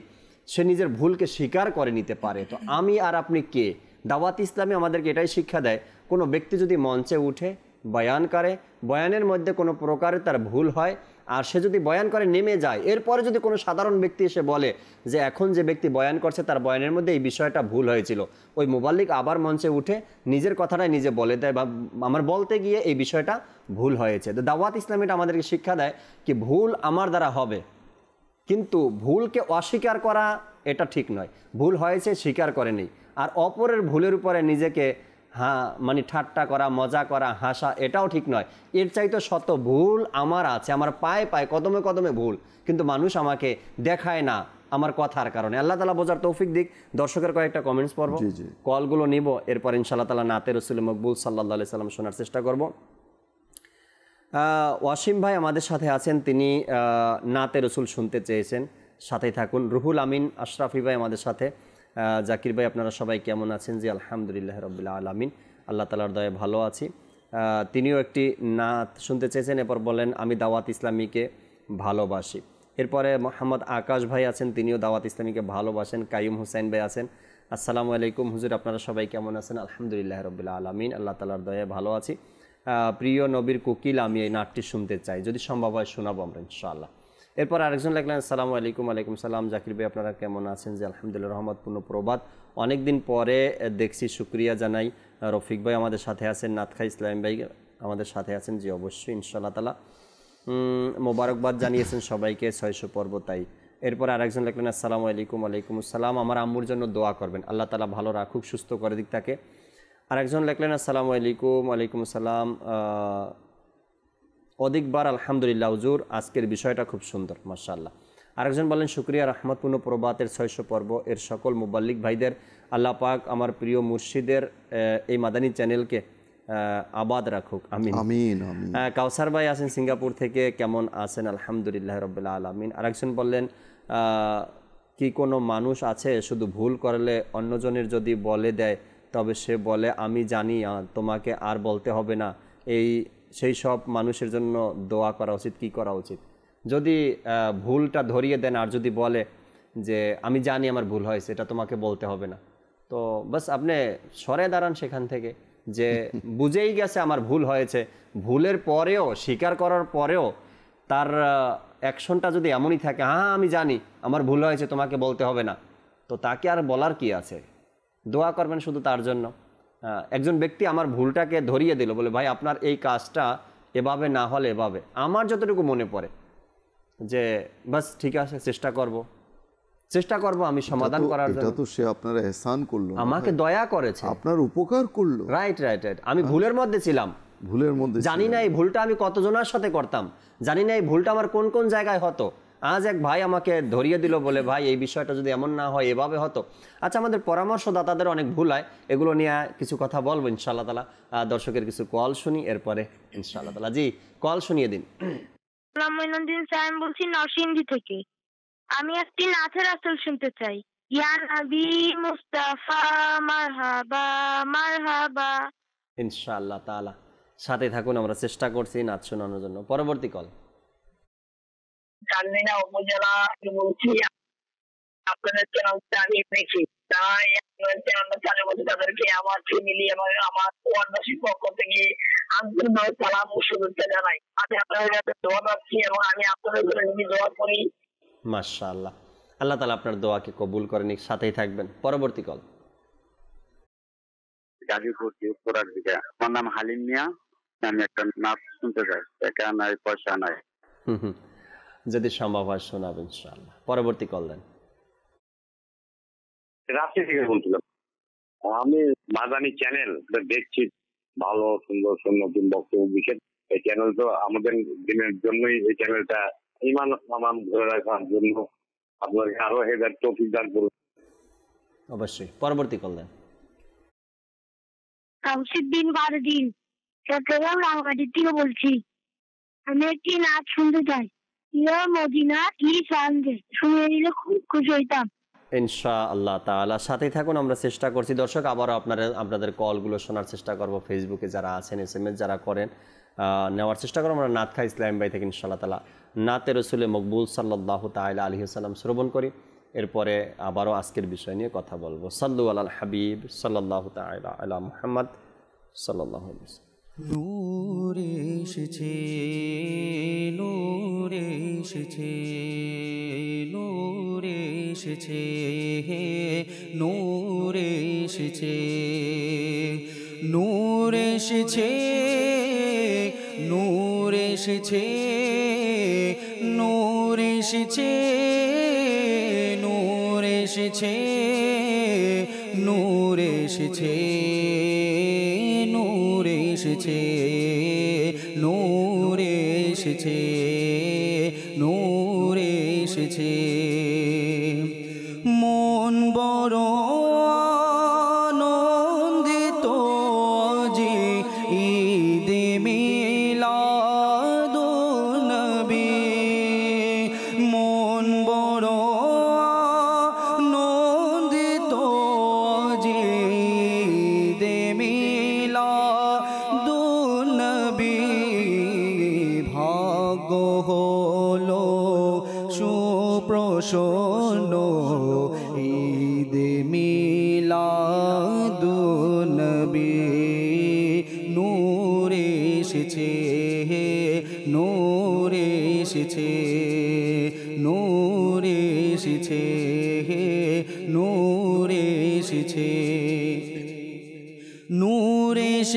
Speaker 2: সে নিজের ভুলকে স্বীকার করে নিতে পারে তো আমি আর আপনি কে দাওয়াত ইসলামী আমাদেরকে এটাই শিক্ষা দেয় কোনো ব্যক্তি যদি মঞ্চে উঠে বয়ান করে বয়ানের মধ্যে কোনো প্রকারে তার ভুল হয় আর সে যদি বয়ান করে নেমে যায় এরপরে যদি কোনো সাধারণ ব্যক্তি এসে বলে যে এখন যে ব্যক্তি বয়ান করছে তার বয়ানের মধ্যে এই বিষয়টা ভুল হয়েছিল ওই মোবাল্লিক আবার মঞ্চে উঠে নিজের কথাটাই নিজে বলে দেয় বা আমার বলতে গিয়ে এই বিষয়টা ভুল হয়েছে তো দাওয়াত ইসলামীটা আমাদেরকে শিক্ষা দেয় কি ভুল আমার দ্বারা হবে কিন্তু ভুলকে অস্বীকার করা এটা ঠিক নয় ভুল হয়েছে স্বীকার করেনি আর অপরের ভুলের উপরে নিজেকে হ্যাঁ মানে ঠাট্টা করা মজা করা হাসা এটাও ঠিক নয় এর চাইতে শত ভুল আমার আছে আমার পায়ে পায়ে কদমে কদমে ভুল কিন্তু মানুষ আমাকে দেখায় না আমার কথার কারণে আল্লাহ তালা বোঝার তৌফিক দিক দর্শকের কয়েকটা কমেন্টস পড়ব কলগুলো নিব এরপর ইনশাল্লাহ তালা নাতে রসুল মকবুল সাল্লাহ সাল্লাম শোনার চেষ্টা করব ওয়াসিম ভাই আমাদের সাথে আছেন তিনি নাতে রসুল শুনতে চেয়েছেন সাথেই থাকুন রুহুল আমিন আশরাফি ভাই আমাদের সাথে জাকির ভাই আপনারা সবাই কেমন আছেন জি আলহামদুলিল্লাহ রবিল্লা আলমিন আল্লাহ তালার দয়ে ভালো আছি তিনিও একটি নাত শুনতে চেয়েছেন এরপর বলেন আমি দাওয়াত ইসলামীকে ভালোবাসি এরপরে মোহাম্মদ আকাশ ভাই আছেন তিনিও দাওয়াত ইসলামীকে ভালোবাসেন কাইম হুসাইন ভাই আছেন আসসালামু আলাইকুম হুজুর আপনারা সবাই কেমন আছেন আলহামদুলিল্লাহ রবিল্লা আলমিন আল্লাহ তালার দয়ে ভালো আছি প্রিয় নবীর কোকিল আমি এই নাটটি শুনতে চাই যদি সম্ভব হয় শোনাবো আমরা ইনশাআল্লাহ এরপর আরেকজন লাগলেন আসসালামু আলাইকুম আলাইকুম সালাম জাকির ভাই আপনারা কেমন আছেন যে আলহামদুলিল্লাহ রহমতপূর্ণ প্রবাদ অনেকদিন পরে দেখছি শুক্রিয়া জানাই রফিক ভাই আমাদের সাথে আছেন নাতখা ইসলাম ভাই আমাদের সাথে আছেন জি অবশ্যই ইনশাল্লাহ তালা মোবারকবাদ জানিয়েছেন সবাইকে ছয়শো পর্ব তাই এরপর আরেকজন লেখলেন আসসালামু আলাইকুম আলাইকুম আসসালাম আমার আম্মুর জন্য দোয়া করবেন আল্লাহ তালা ভালো রাখুক সুস্থ করে দিক তাকে আরেকজন লেখলেন আসসালামু আলাইকুম আলাইকুম আসসালাম অধিকবার আলহামদুলিল্লাহ উজুর আজকের বিষয়টা খুব সুন্দর মার্শাল্লাহ আরেকজন বলেন সুক্রিয়া রহমতপূর্ণ প্রবাতের ছয়শ পর্ব এর সকল মুবাল্লিক ভাইদের আল্লাহ পাক আমার প্রিয় মুর্শিদের এই মাদানী চ্যানেলকে আবাদ রাখুক আমিন কাউসার ভাই আছেন সিঙ্গাপুর থেকে কেমন আছেন আলহামদুলিল্লাহ রবিল্লা আলমিন আরেকজন বললেন কি কোনো মানুষ আছে শুধু ভুল করলে অন্যজনের যদি বলে দেয় তবে সে বলে আমি জানি তোমাকে আর বলতে হবে না এই সেই সব মানুষের জন্য দোয়া করা উচিত কি করা উচিত যদি ভুলটা ধরিয়ে দেন আর যদি বলে যে আমি জানি আমার ভুল হয়েছে এটা তোমাকে বলতে হবে না তো বাস আপনি সরে দাঁড়ান সেখান থেকে যে বুঝেই গেছে আমার ভুল হয়েছে ভুলের পরেও স্বীকার করার পরেও তার অ্যাকশনটা যদি এমনই থাকে হ্যাঁ আমি জানি আমার ভুল হয়েছে তোমাকে বলতে হবে না তো তাকে আর বলার কি আছে দোয়া করবেন শুধু তার জন্য একজন ব্যক্তি আমার ভুলটাকে ধরিয়ে দিল বলে ভাই আপনার এই কাজটা এভাবে না হলে এভাবে আমার যতটুকু মনে পড়ে যে বাস ঠিক আছে চেষ্টা করব চেষ্টা করব আমি সমাধান করার জন্য তো
Speaker 3: সে আপনার এহসান করলো আমাকে
Speaker 2: দয়া করেছে আপনার উপকার করলো রাইট রাইট রাইট আমি ভুলের মধ্যে ছিলাম ভুলের মধ্যে জানি না এই ভুলটা আমি কতজনের সাথে করতাম জানি না এই ভুলটা আমার কোন কোন জায়গায় হতো আজ এক ভাই আমাকে ধরিয়ে দিল বলে ভাই এই বিষয়টা যদি এমন না হয় এভাবে হতো আচ্ছা আমাদের পরামর্শদাতাদের অনেক ভুল হয় এগুলো নিয়ে কিছু কথা বলবো ইনশাআল্লাহ তালা দর্শকের কিছু কল শুনি এরপরে ইনশাআল্লাহ তালা জি কল শুনিয়ে
Speaker 1: দিন রামায়ণদিন স্যার বলছি নরসিংদি থেকে আমি একটি নাথের আসল শুনতে চাই ইয়া নবি মুস্তাফা মারহাবা মারহাবা
Speaker 2: ইনশাআল্লাহ তাআলা সাথে থাকুন আমরা চেষ্টা করছি নাচ শোনানোর জন্য পরবর্তী কল
Speaker 1: চান্দিনা উপজেলা বলছি আপনাদের চ্যানেলটা আমি দেখি তাই আপনাদের চ্যানেলটা চালু করতে তাদেরকে আমার ফ্যামিলি এবং আমার ওয়ার্ডবাসীর পক্ষ থেকে আন্তরিকভাবে সালাম ও শুভেচ্ছা জানাই আমি আপনাদের কাছে দোয়া পাচ্ছি এবং আমি আপনাদের জন্য নিজে দোয়া করি
Speaker 2: মাশাআল্লাহ আল্লাহ তালা আপনার দোয়াকে কবুল করেন সাথেই থাকবেন পরবর্তী কল
Speaker 3: গাজীপুর উত্তরার দিকে আমার নাম হালিম মিয়া আমি একটা নাচ শুনতে চাই টাকা নাই পয়সা নাই
Speaker 2: যদি সম্ভব হয় শোনাব ইনশাল্লাহ পরবর্তী কল দেন
Speaker 3: রাত্রি থেকে বলছিলাম আমি মাদানি চ্যানেল দেখছি ভালো সুন্দর সুন্দর বক্তব্য এই চ্যানেল তো আমাদের দিনের জন্যই এই চ্যানেলটা ইমান আমান ধরে রাখার জন্য আপনাকে আরো হেদার টপিক দান করুন
Speaker 2: অবশ্যই পরবর্তী করলেন
Speaker 1: শামসুদ্দিন বারুদ্দিন চট্টগ্রাম রাঙ্গামাটির থেকে বলছি আমি একটি নাচ শুনতে চাই সাথেই
Speaker 2: থাকুন আমরা চেষ্টা করছি দর্শক আবারও আপনারা আপনাদের কলগুলো শোনার চেষ্টা করব ফেসবুকে যারা আছেন এস যারা করেন নেওয়ার চেষ্টা করবো আমরা ইসলাম ভাই থেকে তালা নাতে রসুলে মকবুল সাল্লাহ আলহি সাল্লাম শ্রবণ করি এরপরে আবারও আজকের বিষয় নিয়ে কথা বলবো সাল্লু আল হাবিব সাল্লাহ তাইলা আলা মুহাম্মদ সাল্লাহ
Speaker 1: নূর এসেছে নূর এসেছে নূর এসেছে হে নূর এসেছে নূর এসেছে নূর এসেছে নূর এসেছে নূর এসেছে নূর এসেছে এসেছে নূর এসেছে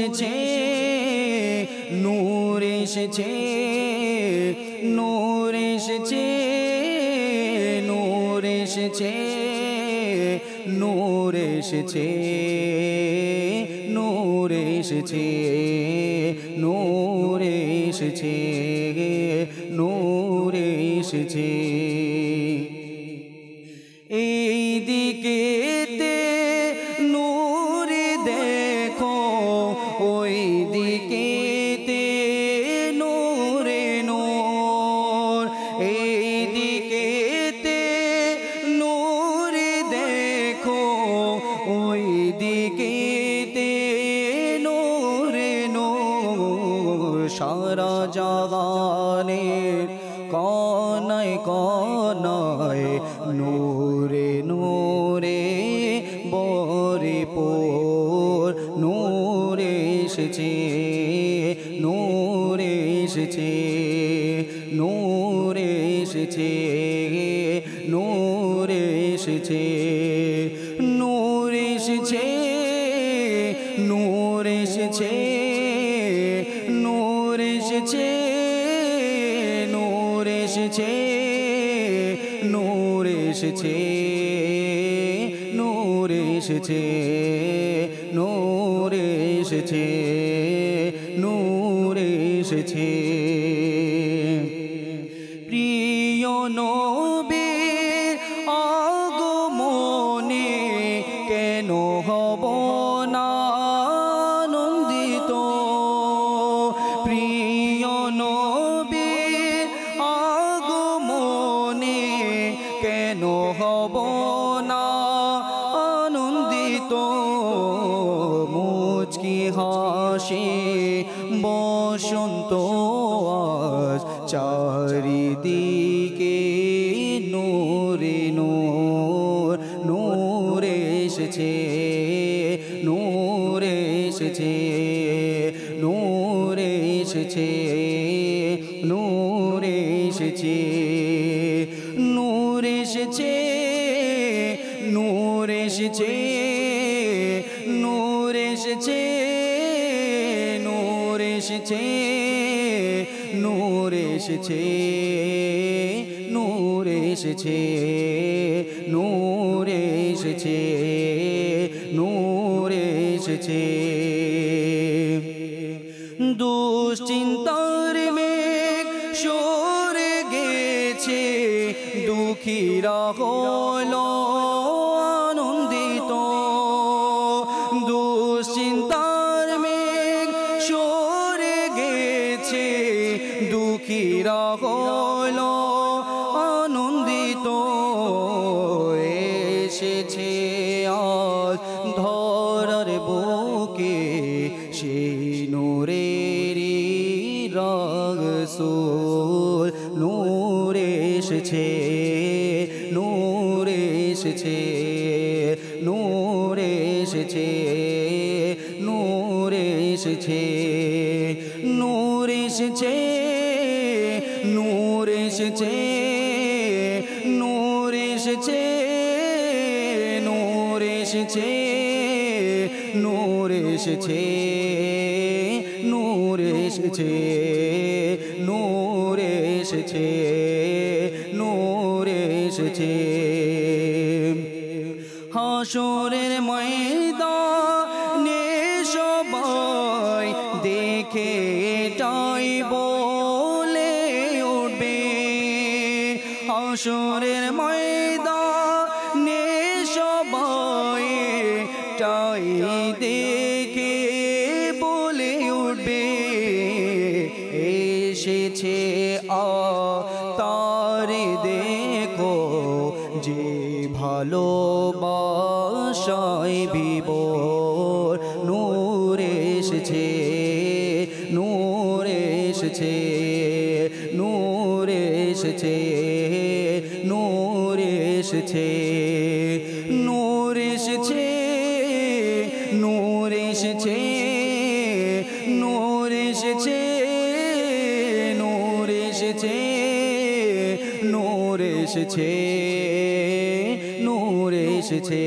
Speaker 1: এসেছে নূর এসেছে নূর এসেছে নূর এসেছে নূর এসেছে নূর এসেছে এসেছে নূর এসেছে নূর এসেছে বসন্ত চারিদিকে এসেছে নূর এসেছে to নূর এসেছে নূর এসেছে নূর এসেছে নূর এসেছে নূর এসেছে নূর এসেছে নূর এসেছে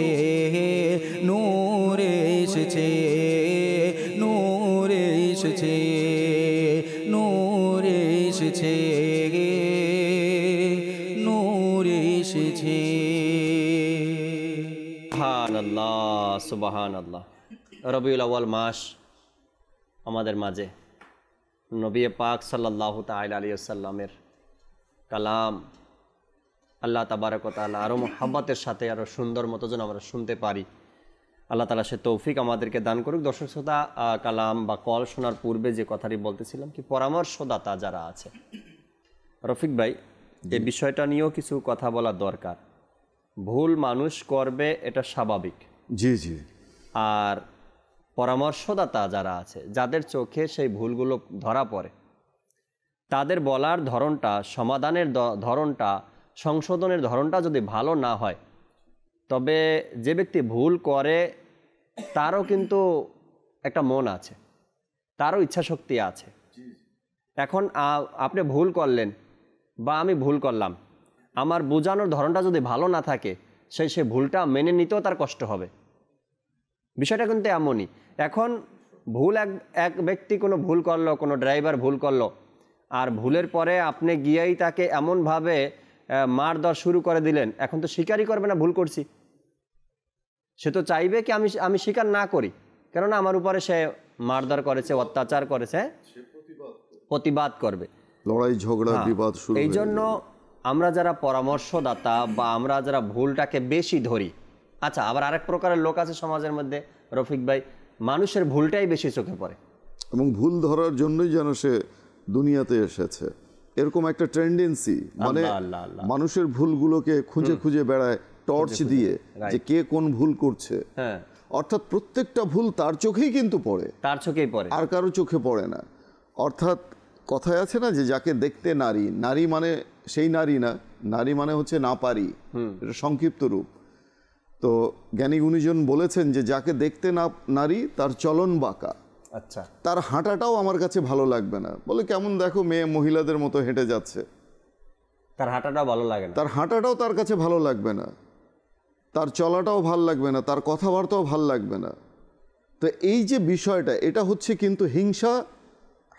Speaker 2: সুবাহান আল্লাহ রবিউল আউ্ল মাস আমাদের মাঝে নবী পাক সাল্লাহ তাইল আলী আসাল্লামের কালাম আল্লাহ তাবারকতালা আরও মোহাম্মতের সাথে আরও সুন্দর মতো যেন আমরা শুনতে পারি আল্লাহ তালা সে তৌফিক আমাদেরকে দান করুক দর্শক শ্রোতা কালাম বা কল শোনার পূর্বে যে কথাটি বলতেছিলাম কি পরামর্শদাতা যারা আছে রফিক ভাই এ বিষয়টা নিয়েও কিছু কথা বলা দরকার ভুল মানুষ করবে এটা স্বাভাবিক জি জি আর পরামর্শদাতা যারা আছে যাদের চোখে সেই ভুলগুলো ধরা পড়ে তাদের বলার ধরনটা সমাধানের ধরনটা সংশোধনের ধরনটা যদি ভালো না হয় তবে যে ব্যক্তি ভুল করে তারও কিন্তু একটা মন আছে তারও ইচ্ছা শক্তি আছে এখন আপনি ভুল করলেন বা আমি ভুল করলাম আমার বোঝানোর ধরনটা যদি ভালো না থাকে সেই সে ভুলটা মেনে নিতেও তার কষ্ট হবে বিষয়টা কিন্তু এমনই এখন ভুল এক এক ব্যক্তি কোনো ভুল করলো কোনো ড্রাইভার ভুল করলো আর ভুলের পরে আপনি গিয়েই তাকে এমনভাবে মারদর শুরু করে দিলেন এখন তো স্বীকারই করবে না ভুল করছি সে তো চাইবে কি আমি আমি স্বীকার না করি কেননা আমার উপরে সে মারধর করেছে অত্যাচার করেছে প্রতিবাদ করবে
Speaker 3: লড়াই ঝগড়া হ্যাঁ, বিবাদ শুরু এই জন্য
Speaker 2: আমরা যারা পরামর্শদাতা বা আমরা যারা ভুলটাকে বেশি ধরি আচ্ছা আবার আরেক প্রকারের লোক আছে সমাজের মধ্যে রফিক ভাই মানুষের ভুলটাই বেশি চোখে পড়ে
Speaker 3: এবং ভুল ধরার জন্যই যেন সে দুনিয়াতে এসেছে এরকম একটা টেন্ডেন্সি মানে মানুষের ভুলগুলোকে খুঁজে খুঁজে বেড়ায় টর্চ দিয়ে যে কে কোন ভুল করছে হ্যাঁ। অর্থাৎ প্রত্যেকটা ভুল তার চোখেই কিন্তু পড়ে
Speaker 2: তার চোখেই পড়ে আর
Speaker 3: কারো চোখে পড়ে না অর্থাৎ কথায় আছে না যে যাকে দেখতে নারী নারী মানে সেই নারী না নারী মানে হচ্ছে না পারি এটা সংক্ষিপ্ত রূপ তো জ্ঞানী গুণীজন বলেছেন যে যাকে দেখতে না নারী তার চলন বাঁকা আচ্ছা তার হাঁটাটাও আমার কাছে ভালো লাগবে না বলে কেমন দেখো মেয়ে মহিলাদের মতো হেঁটে যাচ্ছে তার হাঁটাটাও ভালো লাগে না তার হাঁটাটাও তার কাছে ভালো লাগবে না তার চলাটাও ভাল লাগবে না তার কথাবার্তাও ভাল লাগবে না তো এই যে বিষয়টা এটা হচ্ছে কিন্তু হিংসা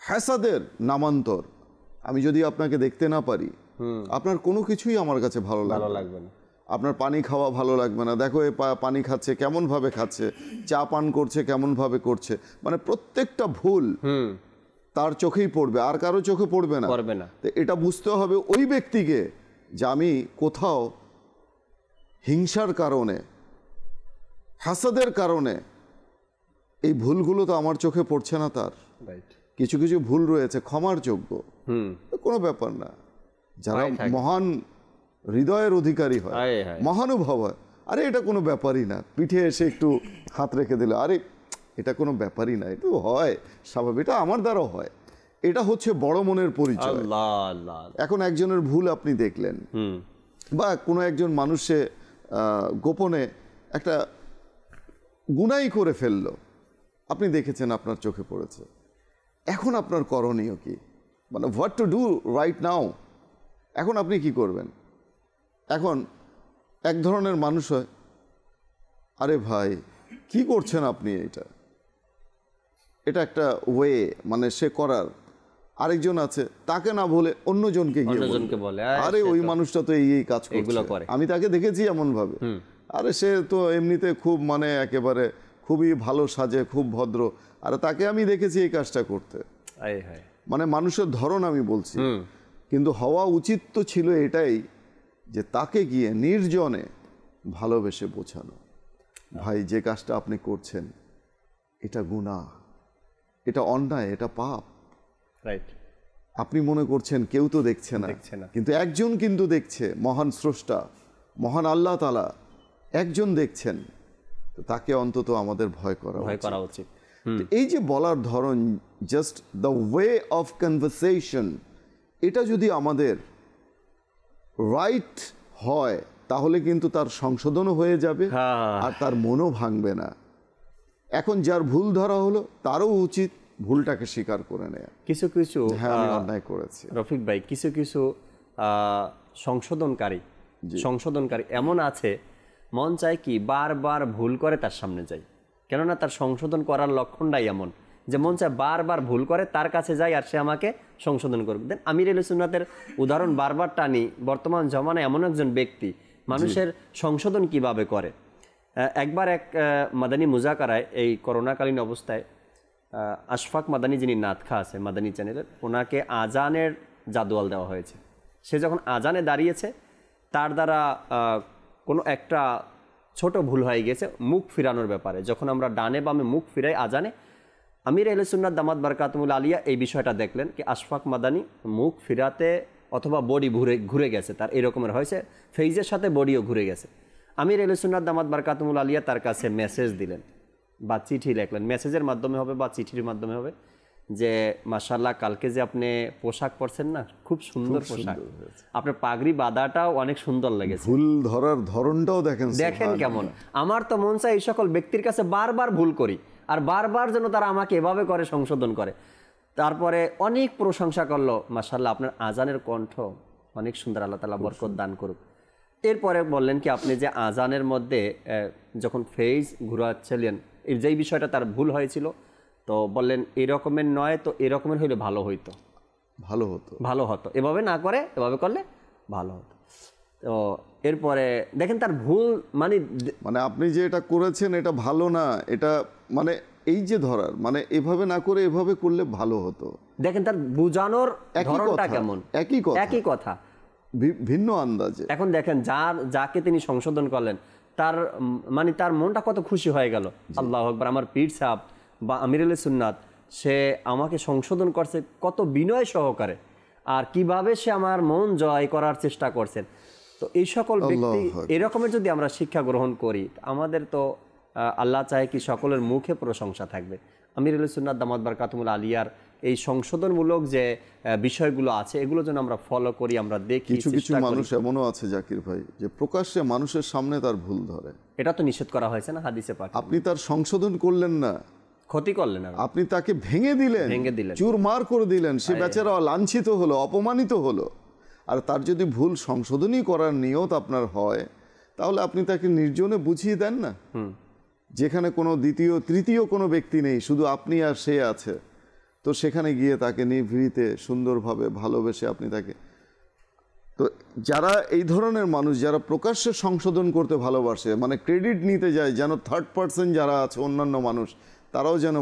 Speaker 3: হ্যাসাদের নামান্তর আমি যদি আপনাকে দেখতে না পারি আপনার কোনো কিছুই আমার কাছে ভালো লাগবে না আপনার পানি খাওয়া ভালো লাগবে না দেখো এ পানি খাচ্ছে কেমনভাবে খাচ্ছে চা পান করছে কেমনভাবে করছে মানে প্রত্যেকটা ভুল তার চোখেই পড়বে আর কারো চোখে পড়বে না পড়বে না এটা বুঝতে হবে ওই ব্যক্তিকে যে আমি কোথাও হিংসার কারণে হাসাদের কারণে এই ভুলগুলো তো আমার চোখে পড়ছে না তার কিছু কিছু ভুল রয়েছে ক্ষমার যোগ্য কোনো ব্যাপার না যারা মহান হৃদয়ের অধিকারী হয় মহানুভব হয় আরে এটা কোনো ব্যাপারই না পিঠে এসে একটু হাত রেখে দিল আরে এটা কোনো ব্যাপারই না এটা হয় স্বাভাবিক এটা আমার দ্বারাও হয় এটা হচ্ছে বড় মনের পরিচয় এখন একজনের ভুল আপনি দেখলেন বা কোনো একজন মানুষে গোপনে একটা গুনাই করে ফেলল আপনি দেখেছেন আপনার চোখে পড়েছে এখন আপনার করণীয় কি মানে what to do right now এখন আপনি কি করবেন এখন এক ধরনের মানুষ হয় আরে ভাই কি করছেন আপনি এটা এটা একটা ওয়ে মানে সে করার আরেকজন আছে তাকে না বলে অন্যজনকে বলে আরে ওই মানুষটা তো এই এই কাজ করে আমি তাকে দেখেছি এমন ভাবে আরে সে তো এমনিতে খুব মানে একেবারে খুবই ভালো সাজে খুব ভদ্র আর তাকে আমি দেখেছি এই কাজটা করতে মানে মানুষের ধরন আমি বলছি কিন্তু হওয়া উচিত তো ছিল এটাই যে তাকে গিয়ে নির্জনে ভালোবেসে বোঝানো ভাই যে কাজটা আপনি করছেন এটা গুণা এটা অন্যায় এটা পাপ রাইট আপনি মনে করছেন কেউ তো দেখছে না কিন্তু একজন কিন্তু দেখছে মহান স্রষ্টা মহান আল্লাহ তালা একজন দেখছেন তাকে অন্তত আমাদের ভয় করা ভয় করা উচিত এই যে বলার ধরন just the way of conversation এটা যদি আমাদের রাইট হয় তাহলে কিন্তু তার সংশোধনও হয়ে যাবে আর তার মনও ভাঙবে না এখন যার ভুল ধরা হলো তারও উচিত ভুলটাকে স্বীকার করে নেয়া কিছু কিছু হ্যাঁ অন্যায় করেছি রফিক ভাই
Speaker 2: কিছু কিছু সংশোধনকারী সংশোধনকারী এমন আছে মন চায় কি বারবার ভুল করে তার সামনে যায় কেননা তার সংশোধন করার লক্ষণটাই এমন যে মন চায় বারবার ভুল করে তার কাছে যাই আর সে আমাকে সংশোধন করবে দেন আমির সুন্নাতের উদাহরণ বারবার টানি বর্তমান জমানায় এমন একজন ব্যক্তি মানুষের সংশোধন কিভাবে করে একবার এক মাদানী মুজাকারায় এই করোনাকালীন অবস্থায় আশফাক মাদানী যিনি নাতখা আছে মাদানী চ্যানেলের ওনাকে আজানের জাদুয়াল দেওয়া হয়েছে সে যখন আজানে দাঁড়িয়েছে তার দ্বারা কোনো একটা ছোট ভুল হয়ে গেছে মুখ ফিরানোর ব্যাপারে যখন আমরা ডানে বামে মুখ ফিরাই আজানে আমির সুন্নাত দামাত বারকাতমুল আলিয়া এই বিষয়টা দেখলেন কি আশফাক মাদানি মুখ ফিরাতে অথবা বডি ঘুরে ঘুরে গেছে তার এরকমের হয়েছে ফেইজের সাথে বডিও ঘুরে গেছে আমির সুন্নাত দামাত বারকাতমুল আলিয়া তার কাছে মেসেজ দিলেন বা চিঠি লিখলেন মেসেজের মাধ্যমে হবে বা চিঠির মাধ্যমে হবে যে মাসাল্লাহ কালকে যে আপনি পোশাক পরছেন না খুব সুন্দর পোশাক আপনার পাগড়ি বাঁধাটাও অনেক সুন্দর লেগেছে
Speaker 3: ভুল ধরার ধরনটাও দেখেন
Speaker 2: দেখেন কেমন আমার তো মন চাই এই সকল ব্যক্তির কাছে বারবার ভুল করি আর বারবার যেন তারা আমাকে এভাবে করে সংশোধন করে তারপরে অনেক প্রশংসা করলো মাসাল্লাহ আপনার আজানের কণ্ঠ অনেক সুন্দর আল্লাহ তালা বরকত দান করুক এরপরে বললেন কি আপনি যে আজানের মধ্যে যখন ফেজ ঘুরাচ্ছিলেন এর যেই বিষয়টা তার ভুল হয়েছিল তো বললেন এরকমের নয় তো এরকমের হইলে ভালো হইতো ভালো হতো ভালো হতো এভাবে
Speaker 3: না করে এভাবে করলে ভালো হতো তো এরপরে দেখেন তার ভুল মানে মানে আপনি যে এটা করেছেন এটা ভালো না এটা মানে এই যে ধরার মানে এভাবে না করে এভাবে করলে ভালো হতো দেখেন তার বোঝানোর ধরনটা কেমন একই কথা একই কথা ভিন্ন আন্দাজে এখন দেখেন
Speaker 2: যার যাকে তিনি সংশোধন করলেন তার মানে তার মনটা কত খুশি হয়ে গেল আল্লাহ আকবর আমার পীর সাহ বা আমিরুল সুন্নাত সে আমাকে সংশোধন করছে কত বিনয় সহকারে আর কিভাবে সে আমার মন জয় করার চেষ্টা করছেন তো এই সকল ব্যক্তি এরকমের যদি আমরা শিক্ষা গ্রহণ করি আমাদের তো আল্লাহ চায় কি সকলের মুখে প্রশংসা থাকবে আমিরুল সুন্নাত দামাত কাতুমুল আলিয়ার এই সংশোধনমূলক যে বিষয়গুলো আছে এগুলো যেন আমরা ফলো করি আমরা দেখি কিছু কিছু মানুষ
Speaker 3: এমনও আছে জাকির ভাই যে প্রকাশ্যে মানুষের সামনে তার ভুল ধরে
Speaker 2: এটা তো নিষেধ করা হয়েছে না হাদিসে পাঠ আপনি
Speaker 3: তার সংশোধন করলেন না ক্ষতি করলেন আপনি তাকে ভেঙে দিলেন ভেঙে দিলেন চুরমার করে দিলেন সে বেচারা লাঞ্ছিত হলো অপমানিত হলো আর তার যদি ভুল সংশোধনই করার নিয়ত আপনার হয় তাহলে আপনি তাকে নির্জনে বুঝিয়ে দেন না যেখানে কোনো দ্বিতীয় তৃতীয় কোনো ব্যক্তি নেই শুধু আপনি আর সে আছে তো সেখানে গিয়ে তাকে নিভৃতে সুন্দরভাবে ভালোবেসে আপনি তাকে তো যারা এই ধরনের মানুষ যারা প্রকাশ্যে সংশোধন করতে ভালোবাসে মানে ক্রেডিট নিতে যায় যেন থার্ড পার্সন যারা আছে অন্যান্য মানুষ তারাও যেন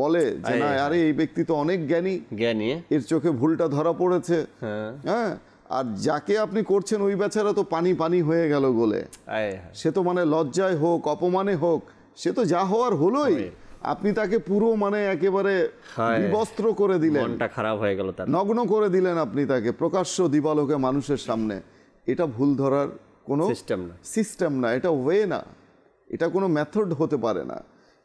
Speaker 3: বলে যে না আরে এই ব্যক্তি তো অনেক জ্ঞানী জ্ঞানী এর চোখে ভুলটা ধরা পড়েছে হ্যাঁ, হ্যাঁ? আর যাকে আপনি করছেন ওই বেচারা তো পানি পানি হয়ে গেল গোলে সে তো মানে লজ্জায় হোক অপমানে হোক সে তো যা হওয়ার হলোই আপনি তাকে পুরো মানে একেবারে বিবস্ত্র করে দিলেন মনটা খারাপ হয়ে গেল তার নগ্ন করে দিলেন আপনি তাকে প্রকাশ্য দিবালোকে মানুষের সামনে এটা ভুল ধরার কোনো সিস্টেম না সিস্টেম না এটা ওয়ে না এটা কোনো মেথড হতে পারে না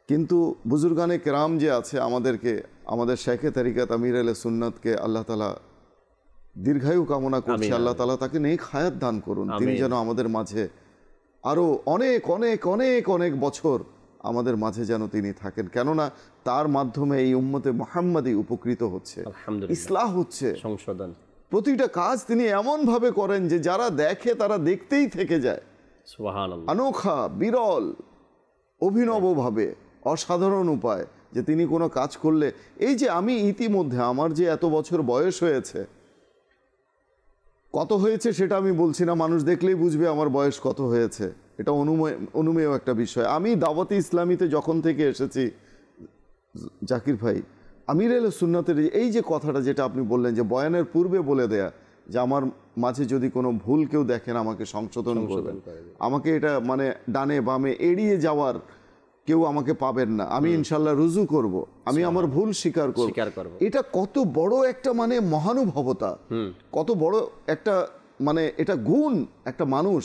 Speaker 3: কিন্তু বুজুর্গানে কেরাম যে আছে আমাদেরকে আমাদের শেখে তারিকাত তামির আলে সুন্নাতকে আল্লাহ তালা দীর্ঘায়ু কামনা করছি আল্লাহ তালা তাকে নেই খায়াত দান করুন তিনি যেন আমাদের মাঝে আরও অনেক অনেক অনেক অনেক বছর আমাদের মাঝে যেন তিনি থাকেন কেননা তার মাধ্যমে এই উম্মতে মোহাম্মদই উপকৃত হচ্ছে ইসলাহ হচ্ছে সংশোধন প্রতিটা কাজ তিনি এমনভাবে করেন যে যারা দেখে তারা দেখতেই থেকে যায় অনোখা বিরল অভিনবভাবে অসাধারণ উপায় যে তিনি কোনো কাজ করলে এই যে আমি ইতিমধ্যে আমার যে এত বছর বয়স হয়েছে কত হয়েছে সেটা আমি বলছি না মানুষ দেখলেই বুঝবে আমার বয়স কত হয়েছে এটা অনুময় অনুমেয় একটা বিষয় আমি দাওয়াতি ইসলামীতে যখন থেকে এসেছি জাকির ভাই আমির এল সুন্নাতের এই যে কথাটা যেটা আপনি বললেন যে বয়ানের পূর্বে বলে দেয়া যে আমার মাঝে যদি কোনো ভুল কেউ দেখেন আমাকে সংশোধন করবেন আমাকে এটা মানে ডানে বামে এড়িয়ে যাওয়ার কেউ আমাকে পাবেন না আমি ইনশাল্লাহ রুজু করব। আমি আমার ভুল স্বীকার করব এটা কত বড় একটা মানে মহানুভবতা কত বড় একটা মানে এটা গুণ একটা মানুষ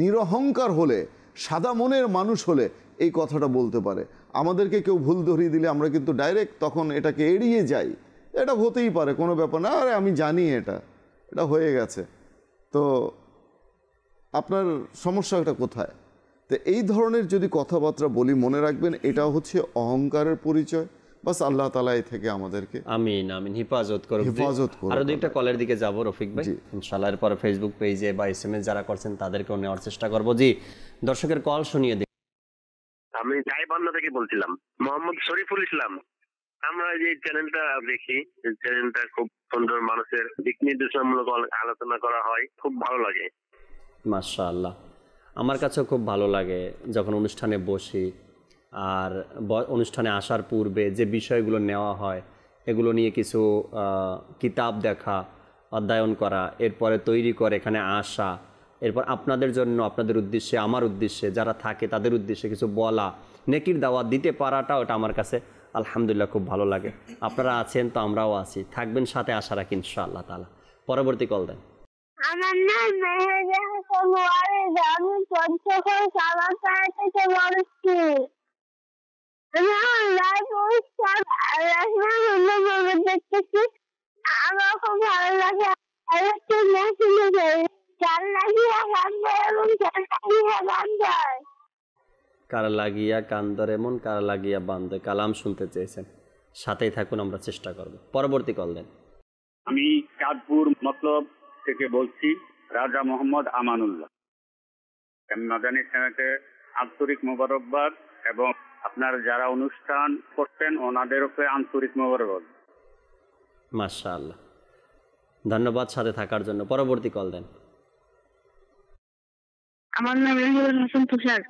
Speaker 3: নিরহংকার হলে সাদা মনের মানুষ হলে এই কথাটা বলতে পারে আমাদেরকে কেউ ভুল ধরিয়ে দিলে আমরা কিন্তু ডাইরেক্ট তখন এটাকে এড়িয়ে যাই এটা হতেই পারে কোনো ব্যাপার না আরে আমি জানি এটা এটা হয়ে গেছে তো আপনার সমস্যাটা কোথায় তো এই ধরনের যদি কথাবার্তা বলি মনে রাখবেন এটা হচ্ছে অহংকারের পরিচয় বাস আল্লাহ
Speaker 2: তালা থেকে আমাদেরকে আমিন আমিন হেফাজত করো হেফাজত করো আরো দুইটা কলের দিকে যাবো রফিক ভাই ইনশাল্লাহ এরপর ফেসবুক পেজে বা এস যারা করছেন তাদেরকেও নেওয়ার চেষ্টা করবো জি দর্শকের কল শুনিয়ে দিই আমি গাইবান্ধা থেকে বলছিলাম মোহাম্মদ শরীফুল ইসলাম
Speaker 1: আমরা যে চ্যানেলটা দেখি চ্যানেলটা খুব সুন্দর মানুষের দিক নির্দেশনামূলক আলোচনা করা হয় খুব ভালো লাগে
Speaker 2: মাশাআল্লাহ আমার কাছে খুব ভালো লাগে যখন অনুষ্ঠানে বসি আর অনুষ্ঠানে আসার পূর্বে যে বিষয়গুলো নেওয়া হয় এগুলো নিয়ে কিছু কিতাব দেখা অধ্যয়ন করা এরপরে তৈরি করে এখানে আসা এরপর আপনাদের জন্য আপনাদের উদ্দেশ্যে আমার উদ্দেশ্যে যারা থাকে তাদের উদ্দেশ্যে কিছু বলা নেকির দাওয়াত দিতে পারাটা ওটা আমার কাছে আলহামদুলিল্লাহ খুব ভালো লাগে আপনারা আছেন তো আমরাও আছি থাকবেন সাথে আশা রাখি ইনশাআল্লাহ তালা পরবর্তী কল দেন
Speaker 3: আমার নাম মেহেজাহ সোমওয়ারেজ আমি থেকে বলছি আমার লাইফ অনুষ্ঠান
Speaker 1: দেখতেছি আমার খুব ভালো লাগে কার লাগিয়া
Speaker 2: কান্দর এবং কার লাগিয়া বান্দর কার লাগিয়া এমন কার লাগিয়া বান্ধে কালাম শুনতে চেয়েছেন সাথেই থাকুন আমরা চেষ্টা করব পরবর্তী কল দেন
Speaker 3: আমি কাঠপুর মতলব থেকে বলছি রাজা মোহাম্মদ আমানুল্লাহ মাদানী সেনাকে আন্তরিক মোবারকবাদ এবং আপনার যারা অনুষ্ঠান করতেন ওনাদের উপরে আন্তরিক মোবারকবাদ
Speaker 2: মার্শাল ধন্যবাদ সাথে থাকার জন্য পরবর্তী কল দেন
Speaker 3: আমার নাম রেহুল হাসান তুষার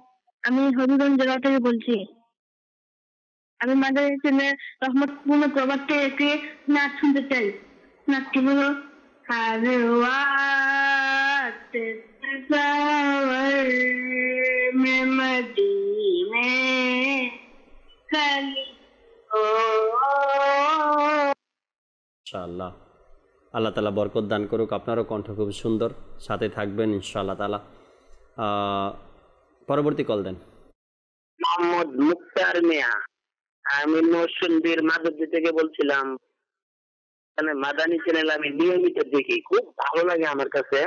Speaker 3: আমি হবিগঞ্জ জেলা থেকে বলছি আমি মাদানী সেনের
Speaker 1: রহমতপূর্ণ প্রবাদ একটি নাচ শুনতে চাই নাচটি হলো আল্লাহ
Speaker 2: তালা বরকত দান করুক আপনারও কণ্ঠ খুব সুন্দর সাথে থাকবেন ইনশাআল্লাহ তালা পরবর্তী কল দেন
Speaker 3: মোহাম্মদ মুক্তার মিয়া আমি মৌসুমবীর মাধবদী থেকে বলছিলাম মানে মাদানি চ্যানেল আমি নিয়মিত দেখি খুব
Speaker 2: ভালো লাগে আমার কাছে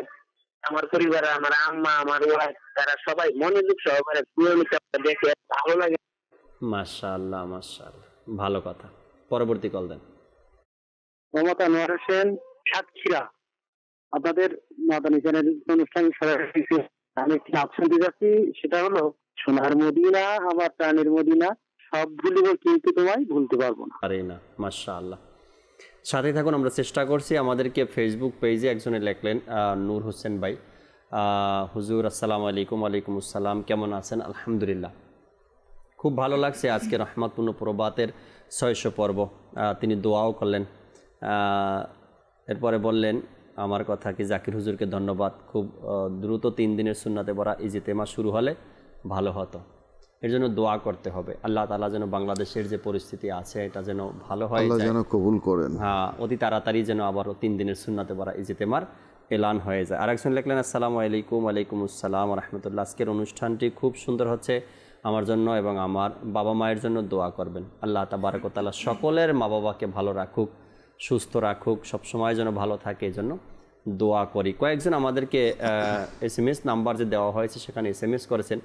Speaker 2: আমার পরিবার আমার আম্মা আমার ওয়াইফ তারা সবাই মনোযোগ সহকারে নিয়মিত দেখে ভালো লাগে মাশাআল্লাহ মাশাআল্লাহ ভালো কথা পরবর্তী কল দেন মমতা নোয়ার হোসেন সাতক্ষীরা
Speaker 1: আপনাদের মাদানি চ্যানেল অনুষ্ঠান সরাসরি আমি একটি অপশন দিয়ে যাচ্ছি সেটা হলো
Speaker 3: সোনার মদিনা আমার প্রাণের মদিনা সবগুলি কিন্তু তোমায় ভুলতে পারবো না
Speaker 2: আরে না মাশাআল্লাহ সাথে থাকুন আমরা চেষ্টা করছি আমাদেরকে ফেসবুক পেজে একজনে লেখলেন নূর হোসেন ভাই হুজুর আসসালামু আলাইকুম আলাইকুম আসসালাম কেমন আছেন আলহামদুলিল্লাহ খুব ভালো লাগছে আজকে রহমাতপূর্ণ প্রবাতের ছয়শো পর্ব তিনি দোয়াও করলেন এরপরে বললেন আমার কথা কি জাকির হুজুরকে ধন্যবাদ খুব দ্রুত তিন দিনের সুন্নাতে পড়া ইজিতেমা শুরু হলে ভালো হতো এর জন্য দোয়া করতে হবে আল্লাহ তালা যেন বাংলাদেশের যে পরিস্থিতি আছে এটা যেন ভালো হয় যেন কবুল করেন হ্যাঁ অতি তাড়াতাড়ি যেন আবারও তিন দিনের সুন্নাতে পারা ইজতেমার এলান হয়ে যায় আর একজন লেখলেন আসসালামু আলাইকুম আলাইকুম আসসালাম রহমতুল্লাহ আজকের অনুষ্ঠানটি খুব সুন্দর হচ্ছে আমার জন্য এবং আমার বাবা মায়ের জন্য দোয়া করবেন আল্লাহ তাবারকতালা সকলের মা বাবাকে ভালো রাখুক সুস্থ রাখুক সবসময় যেন ভালো থাকে এই জন্য দোয়া করি কয়েকজন আমাদেরকে এস এম এস নাম্বার যে দেওয়া হয়েছে সেখানে এস এম এস করেছেন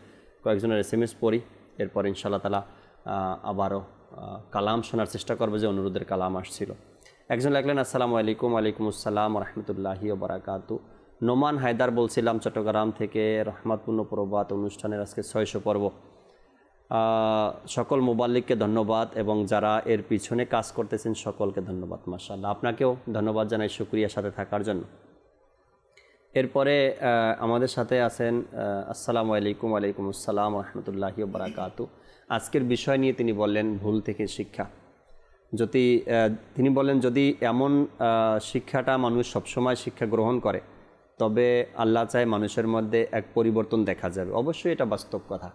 Speaker 2: কয়েকজনের এস এম এস পড়ি এরপর ইনশাল্লাহ তালা আবারও কালাম শোনার চেষ্টা করবো যে অনুরোধের কালাম আসছিল একজন লাগলেন আসসালামু আলাইকুম আলাইকুম আসসালাম রহমতুল্লাহি ওবরাকাতু নোমান হায়দার বলছিলাম চট্টগ্রাম থেকে রহমাতপূর্ণ প্রবাদ অনুষ্ঠানের আজকে ছয়শো পর্ব সকল মোবাল্লিককে ধন্যবাদ এবং যারা এর পিছনে কাজ করতেছেন সকলকে ধন্যবাদ মাসাল্লাহ আপনাকেও ধন্যবাদ জানাই সুক্রিয়ার সাথে থাকার জন্য এরপরে আমাদের সাথে আছেন আসসালামু আলাইকুম আলাইকুম আসসালাম রহমতুল্লাহি বারাকাতু আজকের বিষয় নিয়ে তিনি বললেন ভুল থেকে শিক্ষা যদি তিনি বলেন যদি এমন শিক্ষাটা মানুষ সবসময় শিক্ষা গ্রহণ করে তবে আল্লাহ চায় মানুষের মধ্যে এক পরিবর্তন দেখা যাবে অবশ্যই এটা বাস্তব কথা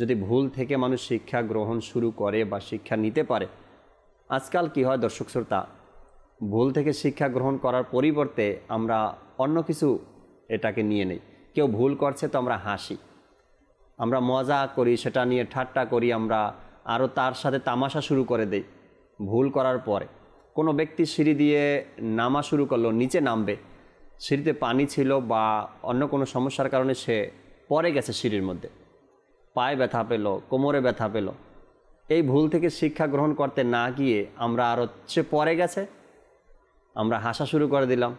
Speaker 2: যদি ভুল থেকে মানুষ শিক্ষা গ্রহণ শুরু করে বা শিক্ষা নিতে পারে আজকাল কি হয় দর্শক শ্রোতা ভুল থেকে শিক্ষা গ্রহণ করার পরিবর্তে আমরা অন্য কিছু এটাকে নিয়ে নেই কেউ ভুল করছে তো আমরা হাসি আমরা মজা করি সেটা নিয়ে ঠাট্টা করি আমরা আরও তার সাথে তামাশা শুরু করে দেই ভুল করার পরে কোনো ব্যক্তি সিঁড়ি দিয়ে নামা শুরু করলো নিচে নামবে সিঁড়িতে পানি ছিল বা অন্য কোনো সমস্যার কারণে সে পরে গেছে সিঁড়ির মধ্যে পায়ে ব্যথা পেল কোমরে ব্যথা পেল এই ভুল থেকে শিক্ষা গ্রহণ করতে না গিয়ে আমরা আরও সে পরে গেছে আমরা হাসা শুরু করে দিলাম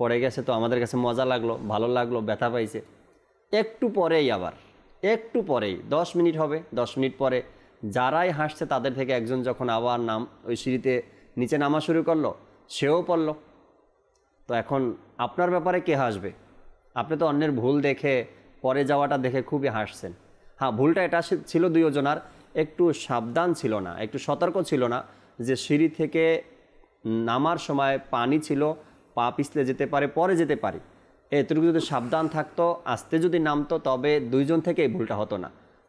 Speaker 2: পড়ে গেছে তো আমাদের কাছে মজা লাগলো ভালো লাগলো ব্যথা পাইছে একটু পরেই আবার একটু পরেই দশ মিনিট হবে দশ মিনিট পরে যারাই হাসছে তাদের থেকে একজন যখন আবার নাম ওই সিঁড়িতে নিচে নামা শুরু করলো সেও পড়ল তো এখন আপনার ব্যাপারে কে হাসবে আপনি তো অন্যের ভুল দেখে পরে যাওয়াটা দেখে খুবই হাসছেন হ্যাঁ ভুলটা এটা ছিল ওজনার একটু সাবধান ছিল না একটু সতর্ক ছিল না যে সিঁড়ি থেকে নামার সময় পানি ছিল পা পিছলে যেতে পারে পরে যেতে পারে এতটুকু যদি সাবধান থাকতো আস্তে যদি নামতো তবে দুইজন থেকেই ভুলটা হতো না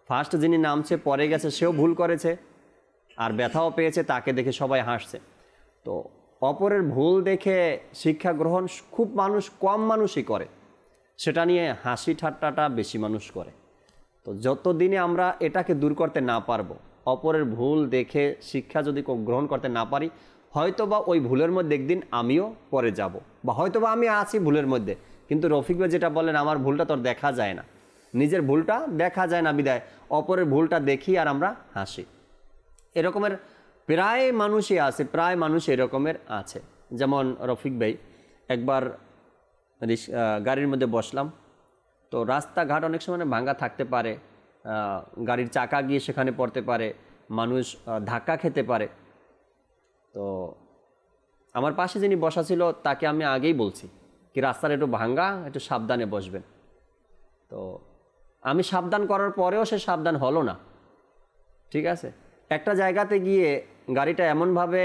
Speaker 2: ফার্স্ট যিনি নামছে পরে গেছে সেও ভুল করেছে আর ব্যথাও পেয়েছে তাকে দেখে সবাই হাসছে তো অপরের ভুল দেখে শিক্ষা গ্রহণ খুব মানুষ কম মানুষই করে সেটা নিয়ে হাসি ঠাট্টাটা বেশি মানুষ করে তো যতদিনে আমরা এটাকে দূর করতে না পারবো অপরের ভুল দেখে শিক্ষা যদি গ্রহণ করতে না পারি হয়তো বা ওই ভুলের মধ্যে একদিন আমিও পরে যাব বা হয়তো বা আমি আছি ভুলের মধ্যে কিন্তু রফিক ভাই যেটা বলেন আমার ভুলটা তোর দেখা যায় না নিজের ভুলটা দেখা যায় না বিদায় অপরের ভুলটা দেখি আর আমরা হাসি এরকমের প্রায় মানুষই আছে প্রায় মানুষ এরকমের আছে যেমন রফিক ভাই একবার গাড়ির মধ্যে বসলাম তো রাস্তাঘাট অনেক সময় ভাঙ্গা থাকতে পারে গাড়ির চাকা গিয়ে সেখানে পড়তে পারে মানুষ ধাক্কা খেতে পারে তো আমার পাশে যিনি বসা ছিল তাকে আমি আগেই বলছি কি রাস্তার একটু ভাঙ্গা একটু সাবধানে বসবেন তো আমি সাবধান করার পরেও সে সাবধান হলো না ঠিক আছে একটা জায়গাতে গিয়ে গাড়িটা এমনভাবে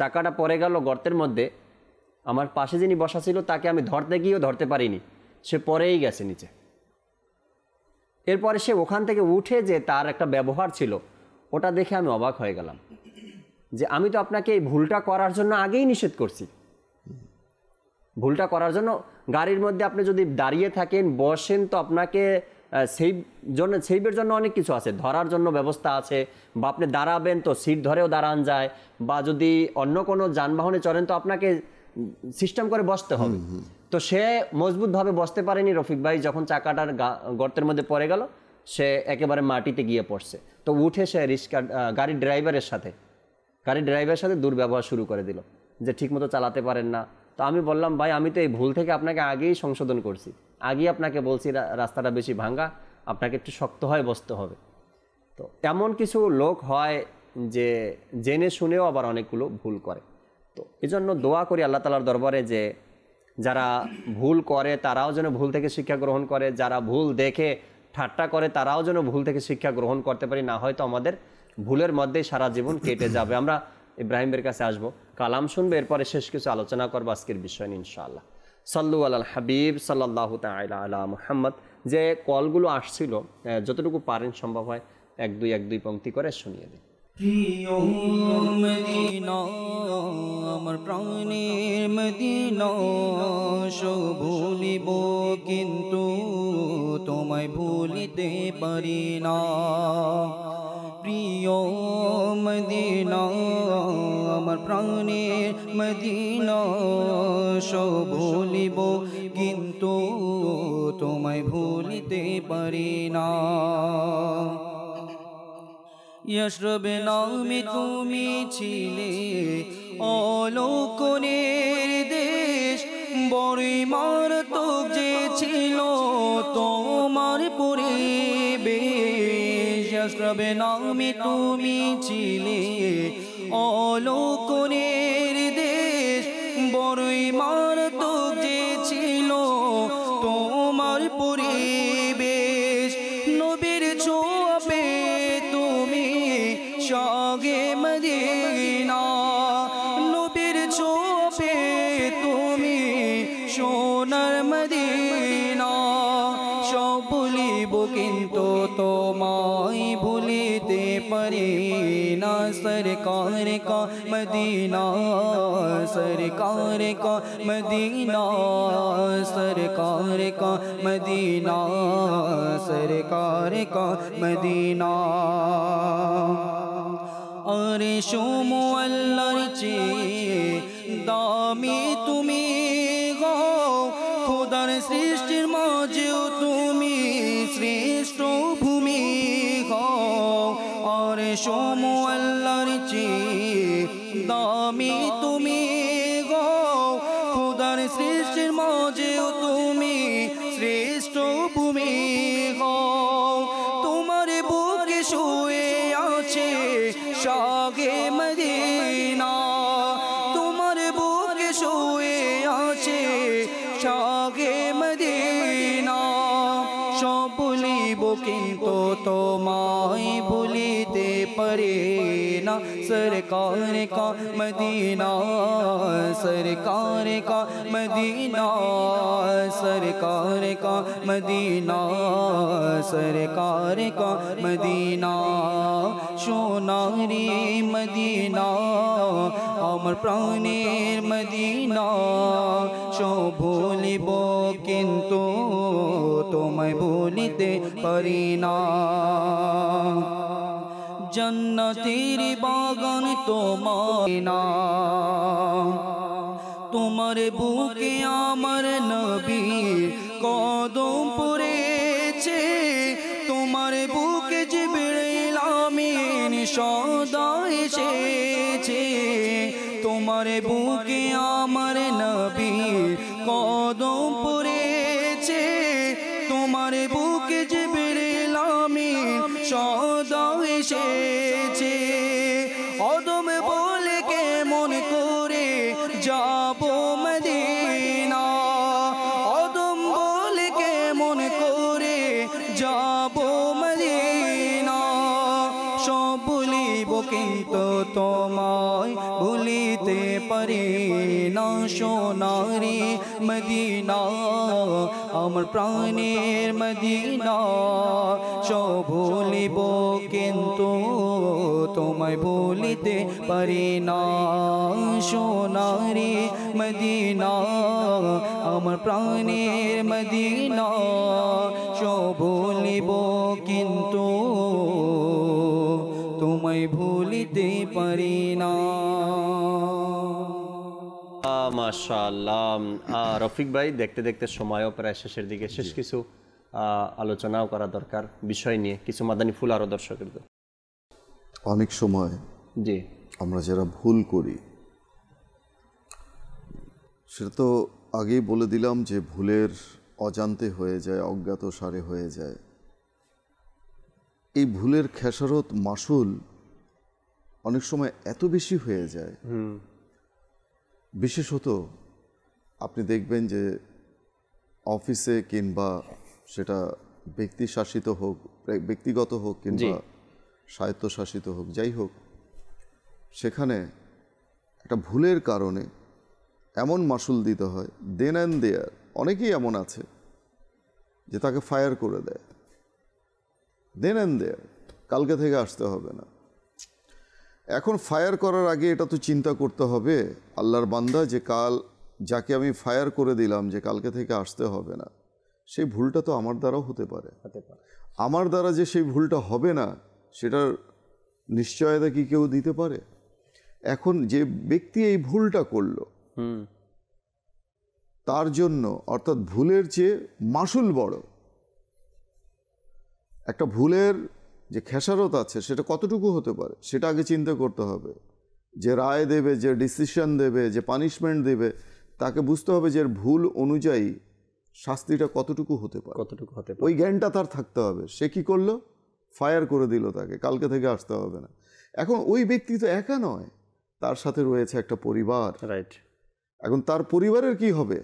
Speaker 2: চাকাটা পড়ে গেল গর্তের মধ্যে আমার পাশে যিনি বসা ছিল তাকে আমি ধরতে গিয়েও ধরতে পারিনি সে পরেই গেছে নিচে এরপরে সে ওখান থেকে উঠে যে তার একটা ব্যবহার ছিল ওটা দেখে আমি অবাক হয়ে গেলাম যে আমি তো আপনাকে এই ভুলটা করার জন্য আগেই নিষেধ করছি ভুলটা করার জন্য গাড়ির মধ্যে আপনি যদি দাঁড়িয়ে থাকেন বসেন তো আপনাকে সেই জন্য সেইবের জন্য অনেক কিছু আছে ধরার জন্য ব্যবস্থা আছে বা আপনি দাঁড়াবেন তো সিট ধরেও দাঁড়ান যায় বা যদি অন্য কোনো যানবাহনে চড়েন তো আপনাকে সিস্টেম করে বসতে হবে তো সে মজবুতভাবে বসতে পারেনি রফিক ভাই যখন চাকাটার গর্তের মধ্যে পড়ে গেল সে একেবারে মাটিতে গিয়ে পড়ছে তো উঠে সে রিক্সা গাড়ির ড্রাইভারের সাথে গাড়ি ড্রাইভারের সাথে দুর্ব্যবহার শুরু করে দিল যে ঠিকমতো চালাতে পারেন না তো আমি বললাম ভাই আমি তো এই ভুল থেকে আপনাকে আগেই সংশোধন করছি আগেই আপনাকে বলছি রাস্তাটা বেশি ভাঙ্গা আপনাকে একটু শক্ত হয়ে বসতে হবে তো এমন কিছু লোক হয় যে জেনে শুনেও আবার অনেকগুলো ভুল করে তো এই জন্য দোয়া করি আল্লাহ তালার দরবারে যে যারা ভুল করে তারাও যেন ভুল থেকে শিক্ষা গ্রহণ করে যারা ভুল দেখে ঠাট্টা করে তারাও যেন ভুল থেকে শিক্ষা গ্রহণ করতে পারি না হয়তো আমাদের ভুলের মধ্যে সারা জীবন কেটে যাবে আমরা ইব্রাহিমের কাছে আসবো কালাম শুনবো এরপরে শেষ কিছু আলোচনা করবো আজকের বিষয় নিয়ে ইনশাআল্লাহ সাল্লু আল্লাহ হাবিব সাল্লাহ তাইলা মোহাম্মদ মুহাম্মদ যে কলগুলো আসছিল যতটুকু পারেন সম্ভব হয় এক দুই এক দুই পংক্তি করে শুনিয়ে দিন
Speaker 1: প্রিয় মদিনা আমার প্রাণের মদিনা ভুলিব কিন্তু তোমায় ভুলিতে পারি না প্রিয় মদিনা আমার প্রাণের মদিনা ভুলিব কিন্তু তোমায় ভুলিতে পারি না ইয়শ্রব নামে তুমি ছিলে অলোকনের দেশ বড়ই মারাত্মক যে ছিল তোমার পরে বেশ্রবে নামে তুমি ছিলে অলোকনের দেশ বড়ই মারাত্মক যে مدینہ سرکار کا مدینہ سرکار کا مدینہ سرکار کا مدینہ سرکار کا مدینہ اور شو مل چی دامی تمہیں সমুয়াল্লার চেয়ে দামি তুমি ینا سرکار کا مدینہ سرکار کا مدینہ سرکار کا مدینہ سرکار کا مدینہ شوناری مدینہ عمر پرانیر مدینہ شو بولب کنتو تمہیں بولی ترینا জন্নতির বাগান তোমার তোমার বুকে আমার নবী কদম পড়েছে তোমার বুকে যে বেড়ামিন সদা এসেছে তোমার বুকে مدینہ ہمر پرانیر مدینہ بھولی بو کن تو تمہیں بھولی تے پرینا شو ناری مدینہ پرانیر مدینہ بھولی بو کن تو تمہیں بھولی تے پرینا
Speaker 2: মাশাল্লাহ রফিক ভাই দেখতে দেখতে সময়ও প্রায় শেষের দিকে শেষ কিছু আলোচনাও করা দরকার বিষয় নিয়ে কিছু মাদানি ফুল আরও দর্শকের
Speaker 3: অনেক সময় জি আমরা যারা ভুল করি সেটা তো আগেই বলে দিলাম যে ভুলের অজান্তে হয়ে যায় অজ্ঞাত সারে হয়ে যায় এই ভুলের খেসারত মাসুল অনেক সময় এত বেশি হয়ে যায় বিশেষত আপনি দেখবেন যে অফিসে কিংবা সেটা ব্যক্তি শাসিত হোক ব্যক্তিগত হোক কিংবা স্বায়ত্তশাসিত হোক যাই হোক সেখানে একটা ভুলের কারণে এমন মাসুল দিতে হয় দেন অ্যান্ড দেয়ার অনেকেই এমন আছে যে তাকে ফায়ার করে দেয় দেন অ্যান্ড দেয়ার কালকে থেকে আসতে হবে না এখন ফায়ার করার আগে এটা তো চিন্তা করতে হবে আল্লাহর বান্দা যে কাল যাকে আমি ফায়ার করে দিলাম যে কালকে থেকে আসতে হবে না সেই ভুলটা তো আমার দ্বারাও হতে পারে আমার দ্বারা যে সেই ভুলটা হবে না সেটার নিশ্চয়তা কি কেউ দিতে পারে এখন যে ব্যক্তি এই ভুলটা করল তার জন্য অর্থাৎ ভুলের চেয়ে মাসুল বড় একটা ভুলের যে খেসারত আছে সেটা কতটুকু হতে পারে সেটা আগে চিন্তা করতে হবে যে রায় দেবে যে ডিসিশন দেবে যে পানিশমেন্ট দেবে তাকে বুঝতে হবে যে ভুল অনুযায়ী শাস্তিটা কতটুকু হতে পারে কতটুকু হতে পারে ওই জ্ঞানটা তার থাকতে হবে সে কি করলো ফায়ার করে দিল তাকে কালকে থেকে আসতে হবে না এখন ওই ব্যক্তি তো একা নয় তার সাথে রয়েছে একটা পরিবার রাইট এখন তার পরিবারের কি হবে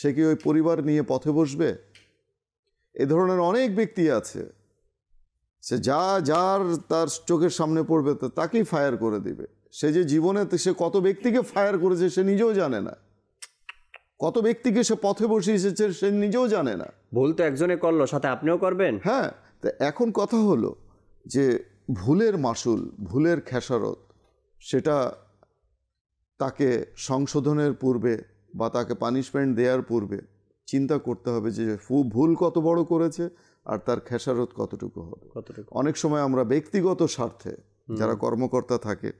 Speaker 3: সে কি ওই পরিবার নিয়ে পথে বসবে এ ধরনের অনেক ব্যক্তি আছে সে যা যার তার চোখের সামনে পড়বে তো তাকেই ফায়ার করে দিবে সে যে জীবনে সে কত ব্যক্তিকে ফায়ার করেছে সে নিজেও জানে না কত ব্যক্তিকে সে পথে বসে এসেছে সে নিজেও জানে না ভুল তো একজনে করলো সাথে আপনিও করবেন হ্যাঁ তো এখন কথা হলো যে ভুলের মাসুল ভুলের খেসারত সেটা তাকে সংশোধনের পূর্বে বা তাকে পানিশমেন্ট দেওয়ার পূর্বে চিন্তা করতে হবে যে ভুল কত বড় করেছে আর তার খেসারত কতটুকু হবে অনেক সময় আমরা ব্যক্তিগত স্বার্থে যারা কর্মকর্তা থাকে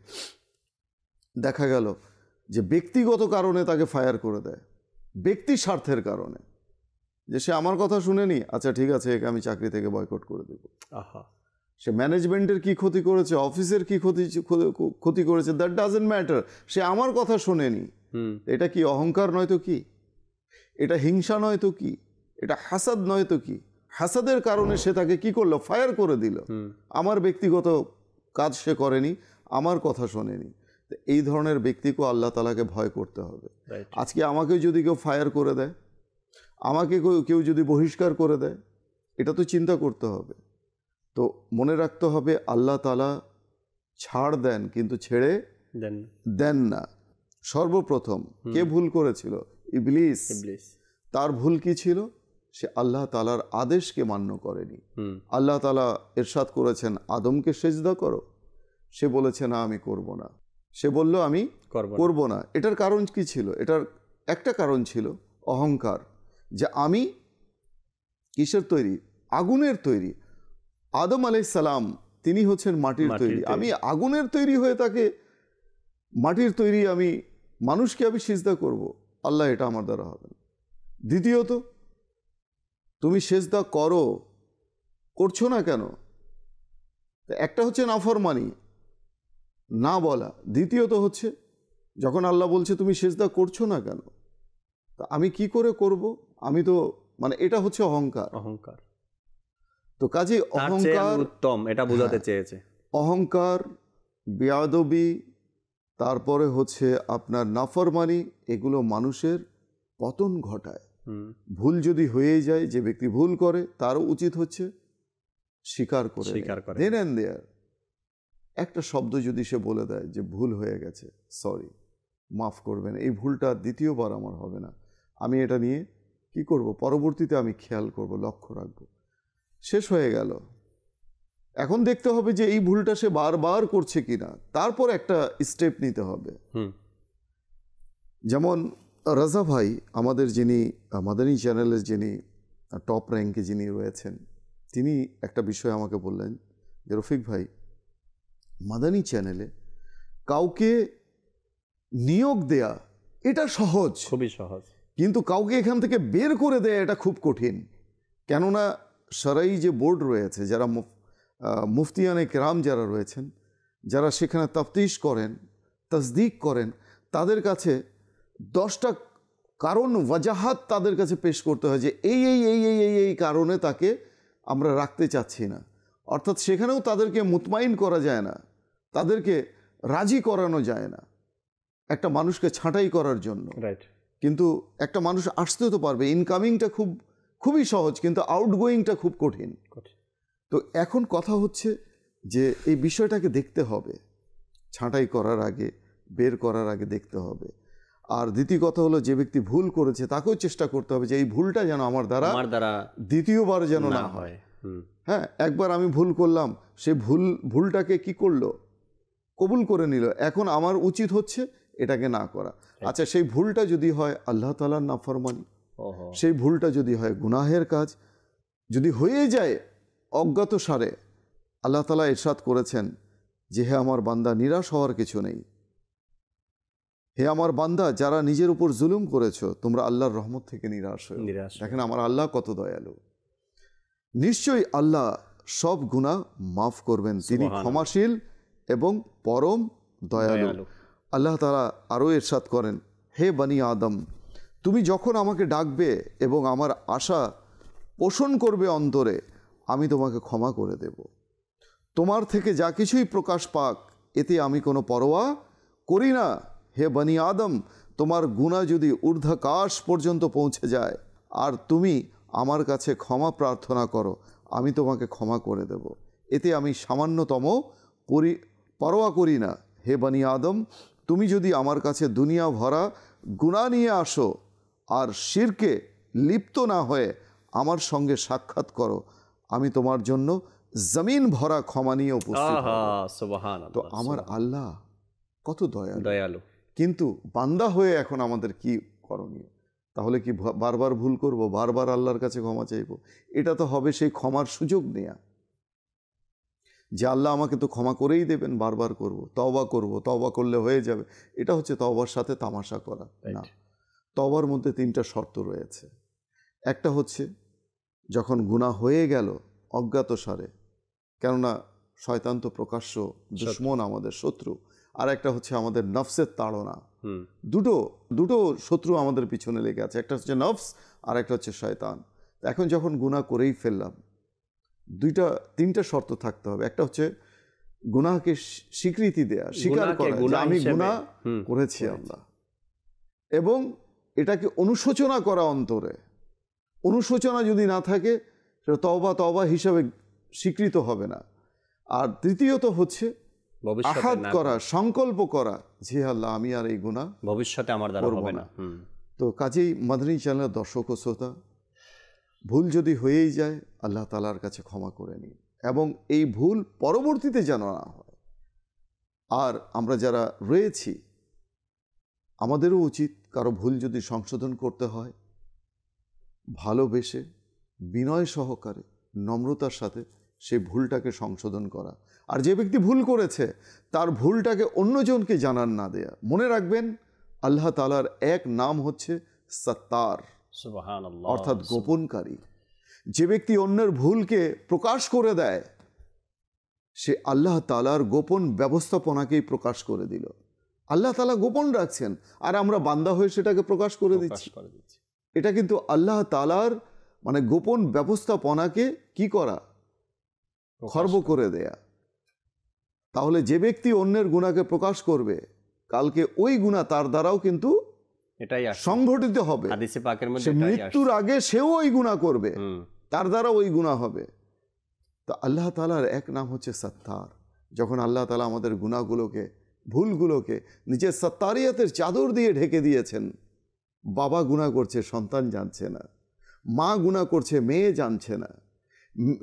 Speaker 3: দেখা গেল যে ব্যক্তিগত কারণে তাকে ফায়ার করে দেয় ব্যক্তি স্বার্থের কারণে যে সে আমার কথা শুনেনি আচ্ছা ঠিক আছে একে আমি চাকরি থেকে বয়কট করে দেব আহা সে ম্যানেজমেন্টের কি ক্ষতি করেছে অফিসের কি ক্ষতি ক্ষতি করেছে দ্যাট ডাজেন্ট ম্যাটার সে আমার কথা শোনেনি এটা কি অহংকার নয় তো কি এটা হিংসা নয় তো কি এটা হাসাদ নয় তো কি হাসাদের কারণে সে তাকে কি করলো ফায়ার করে দিল আমার ব্যক্তিগত কাজ সে করেনি আমার কথা শোনেনি এই ধরনের ব্যক্তিকেও আল্লাহ তালাকে ভয় করতে হবে আজকে আমাকে যদি কেউ ফায়ার করে দেয় আমাকে কেউ যদি বহিষ্কার করে দেয় এটা তো চিন্তা করতে হবে তো মনে রাখতে হবে আল্লাহ তালা ছাড় দেন কিন্তু ছেড়ে দেন দেন না সর্বপ্রথম কে ভুল করেছিল ইবলিস তার ভুল কি ছিল সে আল্লাহ তালার আদেশকে মান্য করেনি আল্লাহ তালা এরশাদ করেছেন আদমকে সেজদা করো সে বলেছে না আমি করব না সে বলল আমি করব না এটার কারণ কি ছিল এটার একটা কারণ ছিল অহংকার যে আমি কিসের তৈরি আগুনের তৈরি আদম সালাম তিনি হচ্ছেন মাটির তৈরি আমি আগুনের তৈরি হয়ে তাকে মাটির তৈরি আমি মানুষকে আমি সিজদা করব আল্লাহ এটা আমার দ্বারা হবে না দ্বিতীয়ত তুমি সেজদা করো করছো না কেন একটা হচ্ছে নাফরমানি না বলা দ্বিতীয়ত হচ্ছে যখন আল্লাহ বলছে তুমি সেজদা করছো না কেন তা আমি কি করে করব আমি তো মানে এটা হচ্ছে অহংকার অহংকার তো কাজে অহংকার
Speaker 2: উত্তম এটা হ্যাঁ, বোঝাতে চেয়েছে
Speaker 3: অহংকার বেয়াদবি তারপরে হচ্ছে আপনার নাফরমানি এগুলো মানুষের পতন ঘটায় ভুল যদি হয়ে যায় যে ব্যক্তি ভুল করে তারও উচিত হচ্ছে স্বীকার করে স্বীকার করে দেন অ্যান্ড দেয়ার একটা শব্দ যদি সে বলে দেয় যে ভুল হয়ে গেছে সরি মাফ করবেন এই ভুলটা দ্বিতীয়বার আমার হবে না আমি এটা নিয়ে কি করব পরবর্তীতে আমি খেয়াল করব লক্ষ্য রাখব শেষ হয়ে গেল এখন দেখতে হবে যে এই ভুলটা সে বারবার করছে কিনা তারপর একটা স্টেপ নিতে হবে যেমন রাজা ভাই আমাদের যিনি মাদানী চ্যানেলের যিনি টপ র্যাঙ্কে যিনি রয়েছেন তিনি একটা বিষয় আমাকে বললেন যে রফিক ভাই মাদানী চ্যানেলে কাউকে নিয়োগ দেয়া এটা সহজ খুবই সহজ কিন্তু কাউকে এখান থেকে বের করে দেয়া এটা খুব কঠিন কেননা সারাই যে বোর্ড রয়েছে যারা মুফতিয়ানে কেরাম যারা রয়েছেন যারা সেখানে তাফতিশ করেন তসদিক করেন তাদের কাছে দশটা কারণ ওয়াজাহাত তাদের কাছে পেশ করতে হয় যে এই এই এই এই এই এই কারণে তাকে আমরা রাখতে চাচ্ছি না অর্থাৎ সেখানেও তাদেরকে মুতমাইন করা যায় না তাদেরকে রাজি করানো যায় না একটা মানুষকে ছাঁটাই করার জন্য কিন্তু একটা মানুষ আসতে তো পারবে ইনকামিংটা খুব খুবই সহজ কিন্তু আউটগোয়িংটা খুব কঠিন তো এখন কথা হচ্ছে যে এই বিষয়টাকে দেখতে হবে ছাঁটাই করার আগে বের করার আগে দেখতে হবে আর দ্বিতীয় কথা হলো যে ব্যক্তি ভুল করেছে তাকেও চেষ্টা করতে হবে যে এই ভুলটা যেন আমার দ্বারা আমার দ্বারা দ্বিতীয়বার যেন না হয় হ্যাঁ একবার আমি ভুল করলাম সে ভুল ভুলটাকে কি করলো কবুল করে নিল এখন আমার উচিত হচ্ছে এটাকে না করা আচ্ছা, আচ্ছা সেই ভুলটা যদি হয় আল্লাহ তালার নাফরমানি সেই ভুলটা যদি হয় গুনাহের কাজ যদি হয়ে যায় অজ্ঞাত সারে আল্লাহ তালা এরশাদ করেছেন যে হে আমার বান্দা নিরাশ হওয়ার কিছু নেই হে আমার বান্দা যারা নিজের উপর জুলুম করেছো তোমরা আল্লাহর রহমত থেকে নিরাশ হয়ে দেখেন আমার আল্লাহ কত দয়ালু নিশ্চয়ই আল্লাহ সব গুণা মাফ করবেন তিনি ক্ষমাশীল এবং পরম দয়ালু আল্লাহ তারা আরও এরশাদ করেন হে বানি আদম তুমি যখন আমাকে ডাকবে এবং আমার আশা পোষণ করবে অন্তরে আমি তোমাকে ক্ষমা করে দেব তোমার থেকে যা কিছুই প্রকাশ পাক এতে আমি কোনো পরোয়া করি না হে বনি আদম তোমার গুণা যদি ঊর্ধ্বাকাশ পর্যন্ত পৌঁছে যায় আর তুমি আমার কাছে ক্ষমা প্রার্থনা করো আমি তোমাকে ক্ষমা করে দেব এতে আমি সামান্যতম পরি পরোয়া করি না হে বানি আদম তুমি যদি আমার কাছে দুনিয়া ভরা গুণা নিয়ে আসো আর শিরকে লিপ্ত না হয়ে আমার সঙ্গে সাক্ষাৎ করো আমি তোমার জন্য জমিন ভরা ক্ষমা নিয়ে উপস্থিত তো আমার আল্লাহ কত দয়া দয়ালু কিন্তু বান্দা হয়ে এখন আমাদের কি করণীয় তাহলে কি বারবার ভুল করব বারবার আল্লাহর কাছে ক্ষমা চাইব এটা তো হবে সেই ক্ষমার সুযোগ নেয়া যে আল্লাহ আমাকে তো ক্ষমা করেই দেবেন বারবার করব তওবা করব তওবা করলে হয়ে যাবে এটা হচ্ছে তওবার সাথে তামাশা করা না তওবার মধ্যে তিনটা শর্ত রয়েছে একটা হচ্ছে যখন গুণা হয়ে গেল অজ্ঞাতসারে কেননা শয়তান্ত প্রকাশ্য দুশ্মন আমাদের শত্রু আর একটা হচ্ছে আমাদের নফসের তাড়না দুটো দুটো শত্রু আমাদের পিছনে লেগে আছে একটা হচ্ছে নফস আর একটা হচ্ছে শয়তান এখন যখন গুণা করেই ফেললাম দুইটা তিনটা শর্ত থাকতে হবে একটা হচ্ছে গুনাহকে স্বীকৃতি দেয়া স্বীকার করা আমি গুণা করেছি আমরা এবং এটাকে অনুশোচনা করা অন্তরে অনুশোচনা যদি না থাকে সেটা তবা তবা হিসাবে স্বীকৃত হবে না আর তৃতীয়ত হচ্ছে আঘাত করা সংকল্প করা জি আল্লাহ আমি আর এই গুণা ভবিষ্যতে আমার দ্বারা হবে না তো কাজেই মাদানী চ্যানেলের দর্শক ও শ্রোতা ভুল যদি হয়েই যায় আল্লাহ তালার কাছে ক্ষমা করে নিন এবং এই ভুল পরবর্তীতে যেন না হয় আর আমরা যারা রয়েছি আমাদেরও উচিত কারো ভুল যদি সংশোধন করতে হয় ভালোবেসে বিনয় সহকারে নম্রতার সাথে সেই ভুলটাকে সংশোধন করা আর যে ব্যক্তি ভুল করেছে তার ভুলটাকে অন্যজনকে জানার না দেয়া মনে রাখবেন আল্লাহ তালার এক নাম হচ্ছে সত্তার অর্থাৎ গোপনকারী যে ব্যক্তি অন্যের ভুলকে প্রকাশ করে দেয় সে আল্লাহ তালার গোপন ব্যবস্থাপনাকেই প্রকাশ করে দিল আল্লাহ তালা গোপন রাখছেন আর আমরা বান্দা হয়ে সেটাকে প্রকাশ করে দিচ্ছি এটা কিন্তু আল্লাহ তালার মানে গোপন ব্যবস্থাপনাকে কি করা খর্ব করে দেয়া তাহলে যে ব্যক্তি অন্যের গুণাকে প্রকাশ করবে কালকে ওই গুণা তার দ্বারাও কিন্তু এটাই সংঘটিত হবে মৃত্যুর আগে সেও ওই গুণা করবে তার দ্বারা ওই গুণা হবে তো আল্লাহ তালার এক নাম হচ্ছে সত্তার যখন আল্লাহ তালা আমাদের গুণাগুলোকে ভুলগুলোকে নিজের সত্তারিয়াতের চাদর দিয়ে ঢেকে দিয়েছেন বাবা গুণা করছে সন্তান জানছে না মা গুণা করছে মেয়ে জানছে না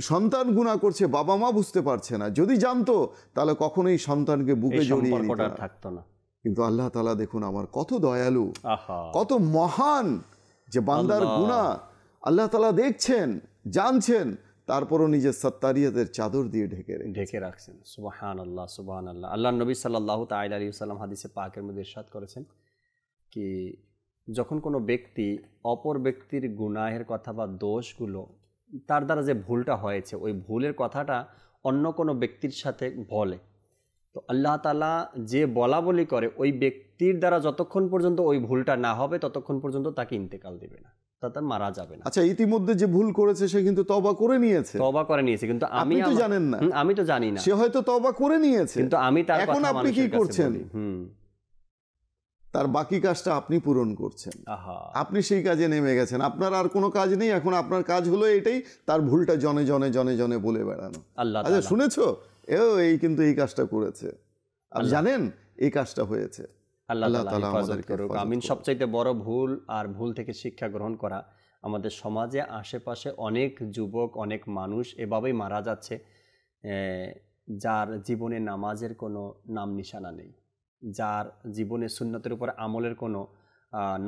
Speaker 3: সন্তান গুণা করছে বাবা মা বুঝতে পারছে না যদি জানতো তাহলে কখনোই সন্তানকে বুকে জড়িয়ে থাকতো না কিন্তু আল্লাহ তালা দেখুন আমার কত দয়ালু কত মহান যে বান্দার গুণা আল্লাহ তালা দেখছেন জানছেন তারপরও নিজের সত্তারিয়াদের চাদর দিয়ে ঢেকে ঢেকে রাখছেন সুবাহান আল্লাহ সুবাহান আল্লাহ
Speaker 2: আল্লাহ নবী সাল্লাহ তাইল আলী সাল্লাম হাদিসে পাকের মধ্যে ইরশাদ করেছেন কি যখন কোনো ব্যক্তি অপর ব্যক্তির গুনাহের কথা বা দোষগুলো তার দ্বারা যে ভুলটা হয়েছে ওই ভুলের কথাটা অন্য কোনো ব্যক্তির সাথে বলে তো আল্লাহ তালা যে বলা বলি করে ওই ব্যক্তির দ্বারা যতক্ষণ পর্যন্ত ওই ভুলটা না হবে ততক্ষণ পর্যন্ত তাকে ইন্তেকাল দেবে না তার মারা যাবে না
Speaker 3: আচ্ছা ইতিমধ্যে যে ভুল করেছে সে কিন্তু তবা করে নিয়েছে তবা করে নিয়েছে কিন্তু আমি তো জানেন না আমি তো জানি না সে হয়তো তবা করে নিয়েছে কিন্তু আমি তার এখন আপনি কি করছেন হুম তার বাকি কাজটা আপনি পূরণ করছেন আপনি সেই কাজে নেমে গেছেন আপনার আর কোনো কাজ নেই এখন আপনার কাজ হলো এটাই তার ভুলটা জনে জনে জনে জনে বলে বেড়ানো আচ্ছা শুনেছো এও এই কিন্তু এই কাজটা করেছে আপনি জানেন এই কাজটা হয়েছে আল্লাহ তালা হেফাজত করুক আমিন
Speaker 2: সবচাইতে বড় ভুল আর ভুল থেকে শিক্ষা গ্রহণ করা আমাদের সমাজে আশেপাশে অনেক যুবক অনেক মানুষ এভাবেই মারা যাচ্ছে যার জীবনে নামাজের কোনো নাম নিশানা নেই যার জীবনে সুন্নতের উপর আমলের কোনো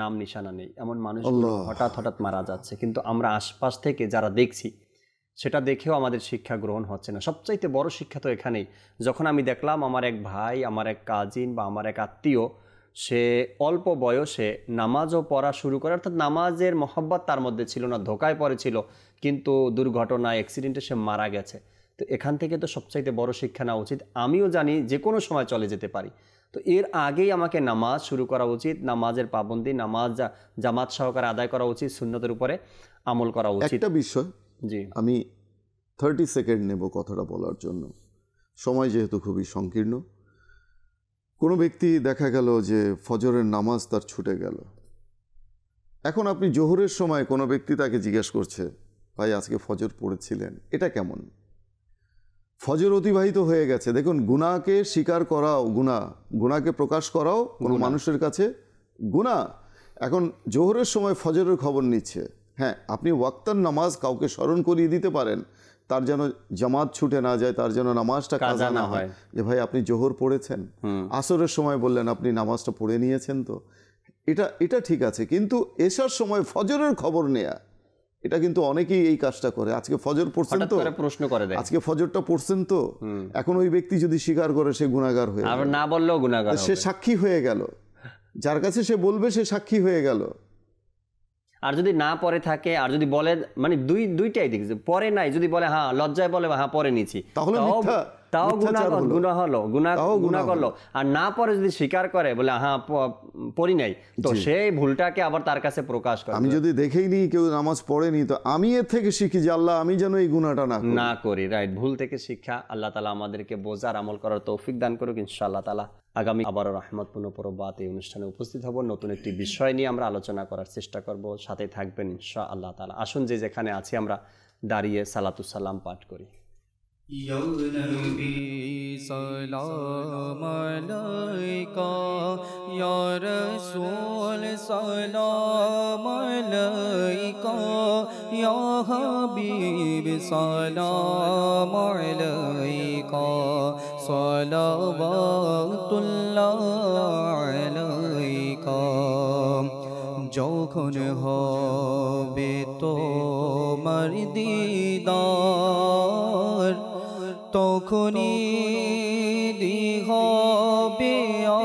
Speaker 2: নাম নিশানা নেই এমন মানুষ হঠাৎ হঠাৎ মারা যাচ্ছে কিন্তু আমরা আশপাশ থেকে যারা দেখছি সেটা দেখেও আমাদের শিক্ষা গ্রহণ হচ্ছে না সবচাইতে বড় শিক্ষা তো এখানেই যখন আমি দেখলাম আমার এক ভাই আমার এক কাজিন বা আমার এক আত্মীয় সে অল্প বয়সে নামাজও পড়া শুরু করে অর্থাৎ নামাজের মহব্বত তার মধ্যে ছিল না ধোকায় পড়েছিল কিন্তু দুর্ঘটনায় অ্যাক্সিডেন্টে সে মারা গেছে তো এখান থেকে তো সবচাইতে বড় শিক্ষা নেওয়া উচিত আমিও জানি যে কোনো সময় চলে যেতে পারি তো এর আগেই আমাকে নামাজ শুরু করা উচিত নামাজের পাবন্দি নামাজ জামাত সহকারে আদায় করা উচিত সুন্নতের উপরে আমল করা উচিত একটা
Speaker 3: বিষয় জি আমি থার্টি সেকেন্ড নেব কথাটা বলার জন্য সময় যেহেতু খুবই সংকীর্ণ কোনো ব্যক্তি দেখা গেল যে ফজরের নামাজ তার ছুটে গেল এখন আপনি জোহরের সময় কোনো ব্যক্তি তাকে জিজ্ঞেস করছে ভাই আজকে ফজর পড়েছিলেন এটা কেমন ফজর অতিবাহিত হয়ে গেছে দেখুন গুণাকে স্বীকার করাও গুণা গুণাকে প্রকাশ করাও কোনো মানুষের কাছে গুণা এখন জোহরের সময় ফজরের খবর নিচ্ছে হ্যাঁ আপনি ওয়াক্তার নামাজ কাউকে স্মরণ করিয়ে দিতে পারেন তার যেন জামাত ছুটে না যায় তার যেন নামাজটা কাজা না হয় যে ভাই আপনি জোহর পড়েছেন আসরের সময় বললেন আপনি নামাজটা পড়ে নিয়েছেন তো এটা এটা ঠিক আছে কিন্তু এসার সময় ফজরের খবর নেয়া এটা কিন্তু অনেকেই এই কাজটা করে আজকে ফজর পড়ছেন তো প্রশ্ন করে দেয় আজকে ফজরটা পড়ছেন তো এখন ওই ব্যক্তি যদি স্বীকার করে সে গুণাগার হয়ে আবার না বললেও গুণাগার সে সাক্ষী হয়ে গেল যার কাছে সে বলবে সে সাক্ষী হয়ে গেল
Speaker 2: আর যদি না পরে থাকে আর যদি বলে মানে দুই দুইটাই দেখছে পরে নাই যদি বলে হ্যাঁ লজ্জায় বলে হ্যাঁ পরে নিছি তাহলে মিথ্যা তাও গুণা গুণা হলো গুণা গুণা করলো আর না পরে যদি স্বীকার করে বলে হ্যাঁ পড়ি নাই তো সেই ভুলটাকে আবার তার কাছে প্রকাশ করে আমি
Speaker 3: যদি দেখেই নি কেউ নামাজ পড়েনি তো আমি এর থেকে শিখি যে আল্লাহ আমি যেন এই গুণাটা না না
Speaker 2: করি রাইট ভুল থেকে শিক্ষা আল্লাহ তালা আমাদেরকে বোঝার আমল করার তৌফিক দান করুক ইনশাআল্লাহ তালা আগামী আবারও রহমতপূর্ণ পরবাত এই অনুষ্ঠানে উপস্থিত হব নতুন একটি বিষয় নিয়ে আমরা আলোচনা করার চেষ্টা করব সাথে থাকবেন ইনশা আল্লাহ তালা আসুন যে যেখানে আছি আমরা দাঁড়িয়ে সালাতুসাল্লাম পাঠ করি
Speaker 1: Nabi salam alayka Ya Rasul salam alayka Ya Habib salam alayka Salavatullah alayka যখন হবে তোমার দিদার তখনই দিহবে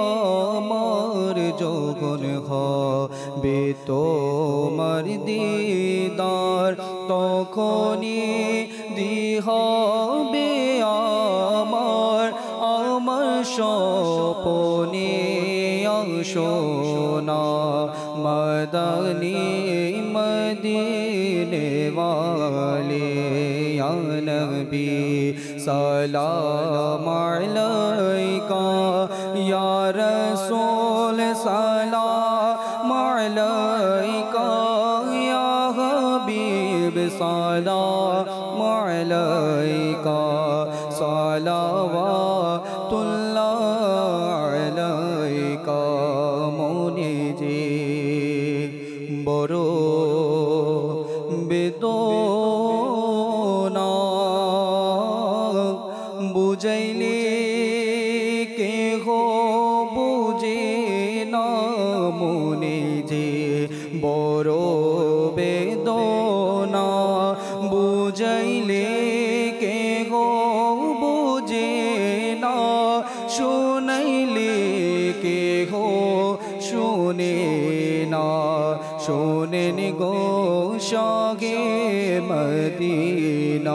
Speaker 1: আমার যখন হবে তোমার দিদার তখনই দিহবে আমার আমার সপনে সোনা মদনী মদিনেবা نبی سلام علیکہ یا رسول سلام علیکہ یا حبیب سلام علیکہ مدینہ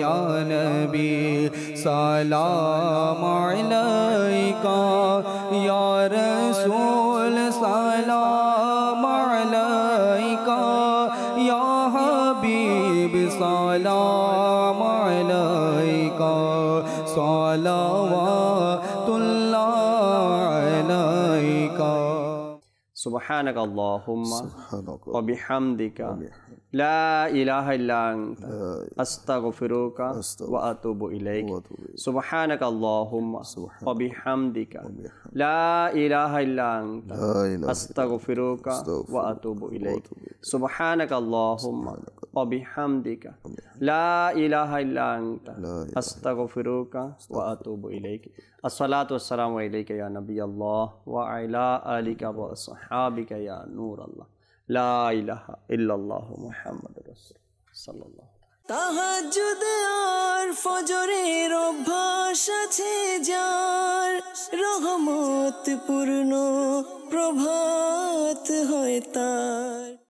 Speaker 1: یا نبی سلام علیکہ یا یار
Speaker 2: سبحانك اللهم سبحانك وبحمدك لا إله إلا أنت أستغفرك وأتوب إليك سبحانك اللهم وبحمدك لا إله إلا أنت أستغفرك وأتوب إليك سبحانك اللهم وبحمدك لا إله إلا أنت أستغفرك وأتوب إليك الصلاة والسلام إليك يا نبي الله وعلى آلك وأصحابك يا نور الله لا إله إلا الله محمد رسول
Speaker 1: صلى الله عليه وسلم তাহাজুদে আর ফজরের অভ্যাস আছে যার রহমত পূর্ণ প্রভাত হয় তার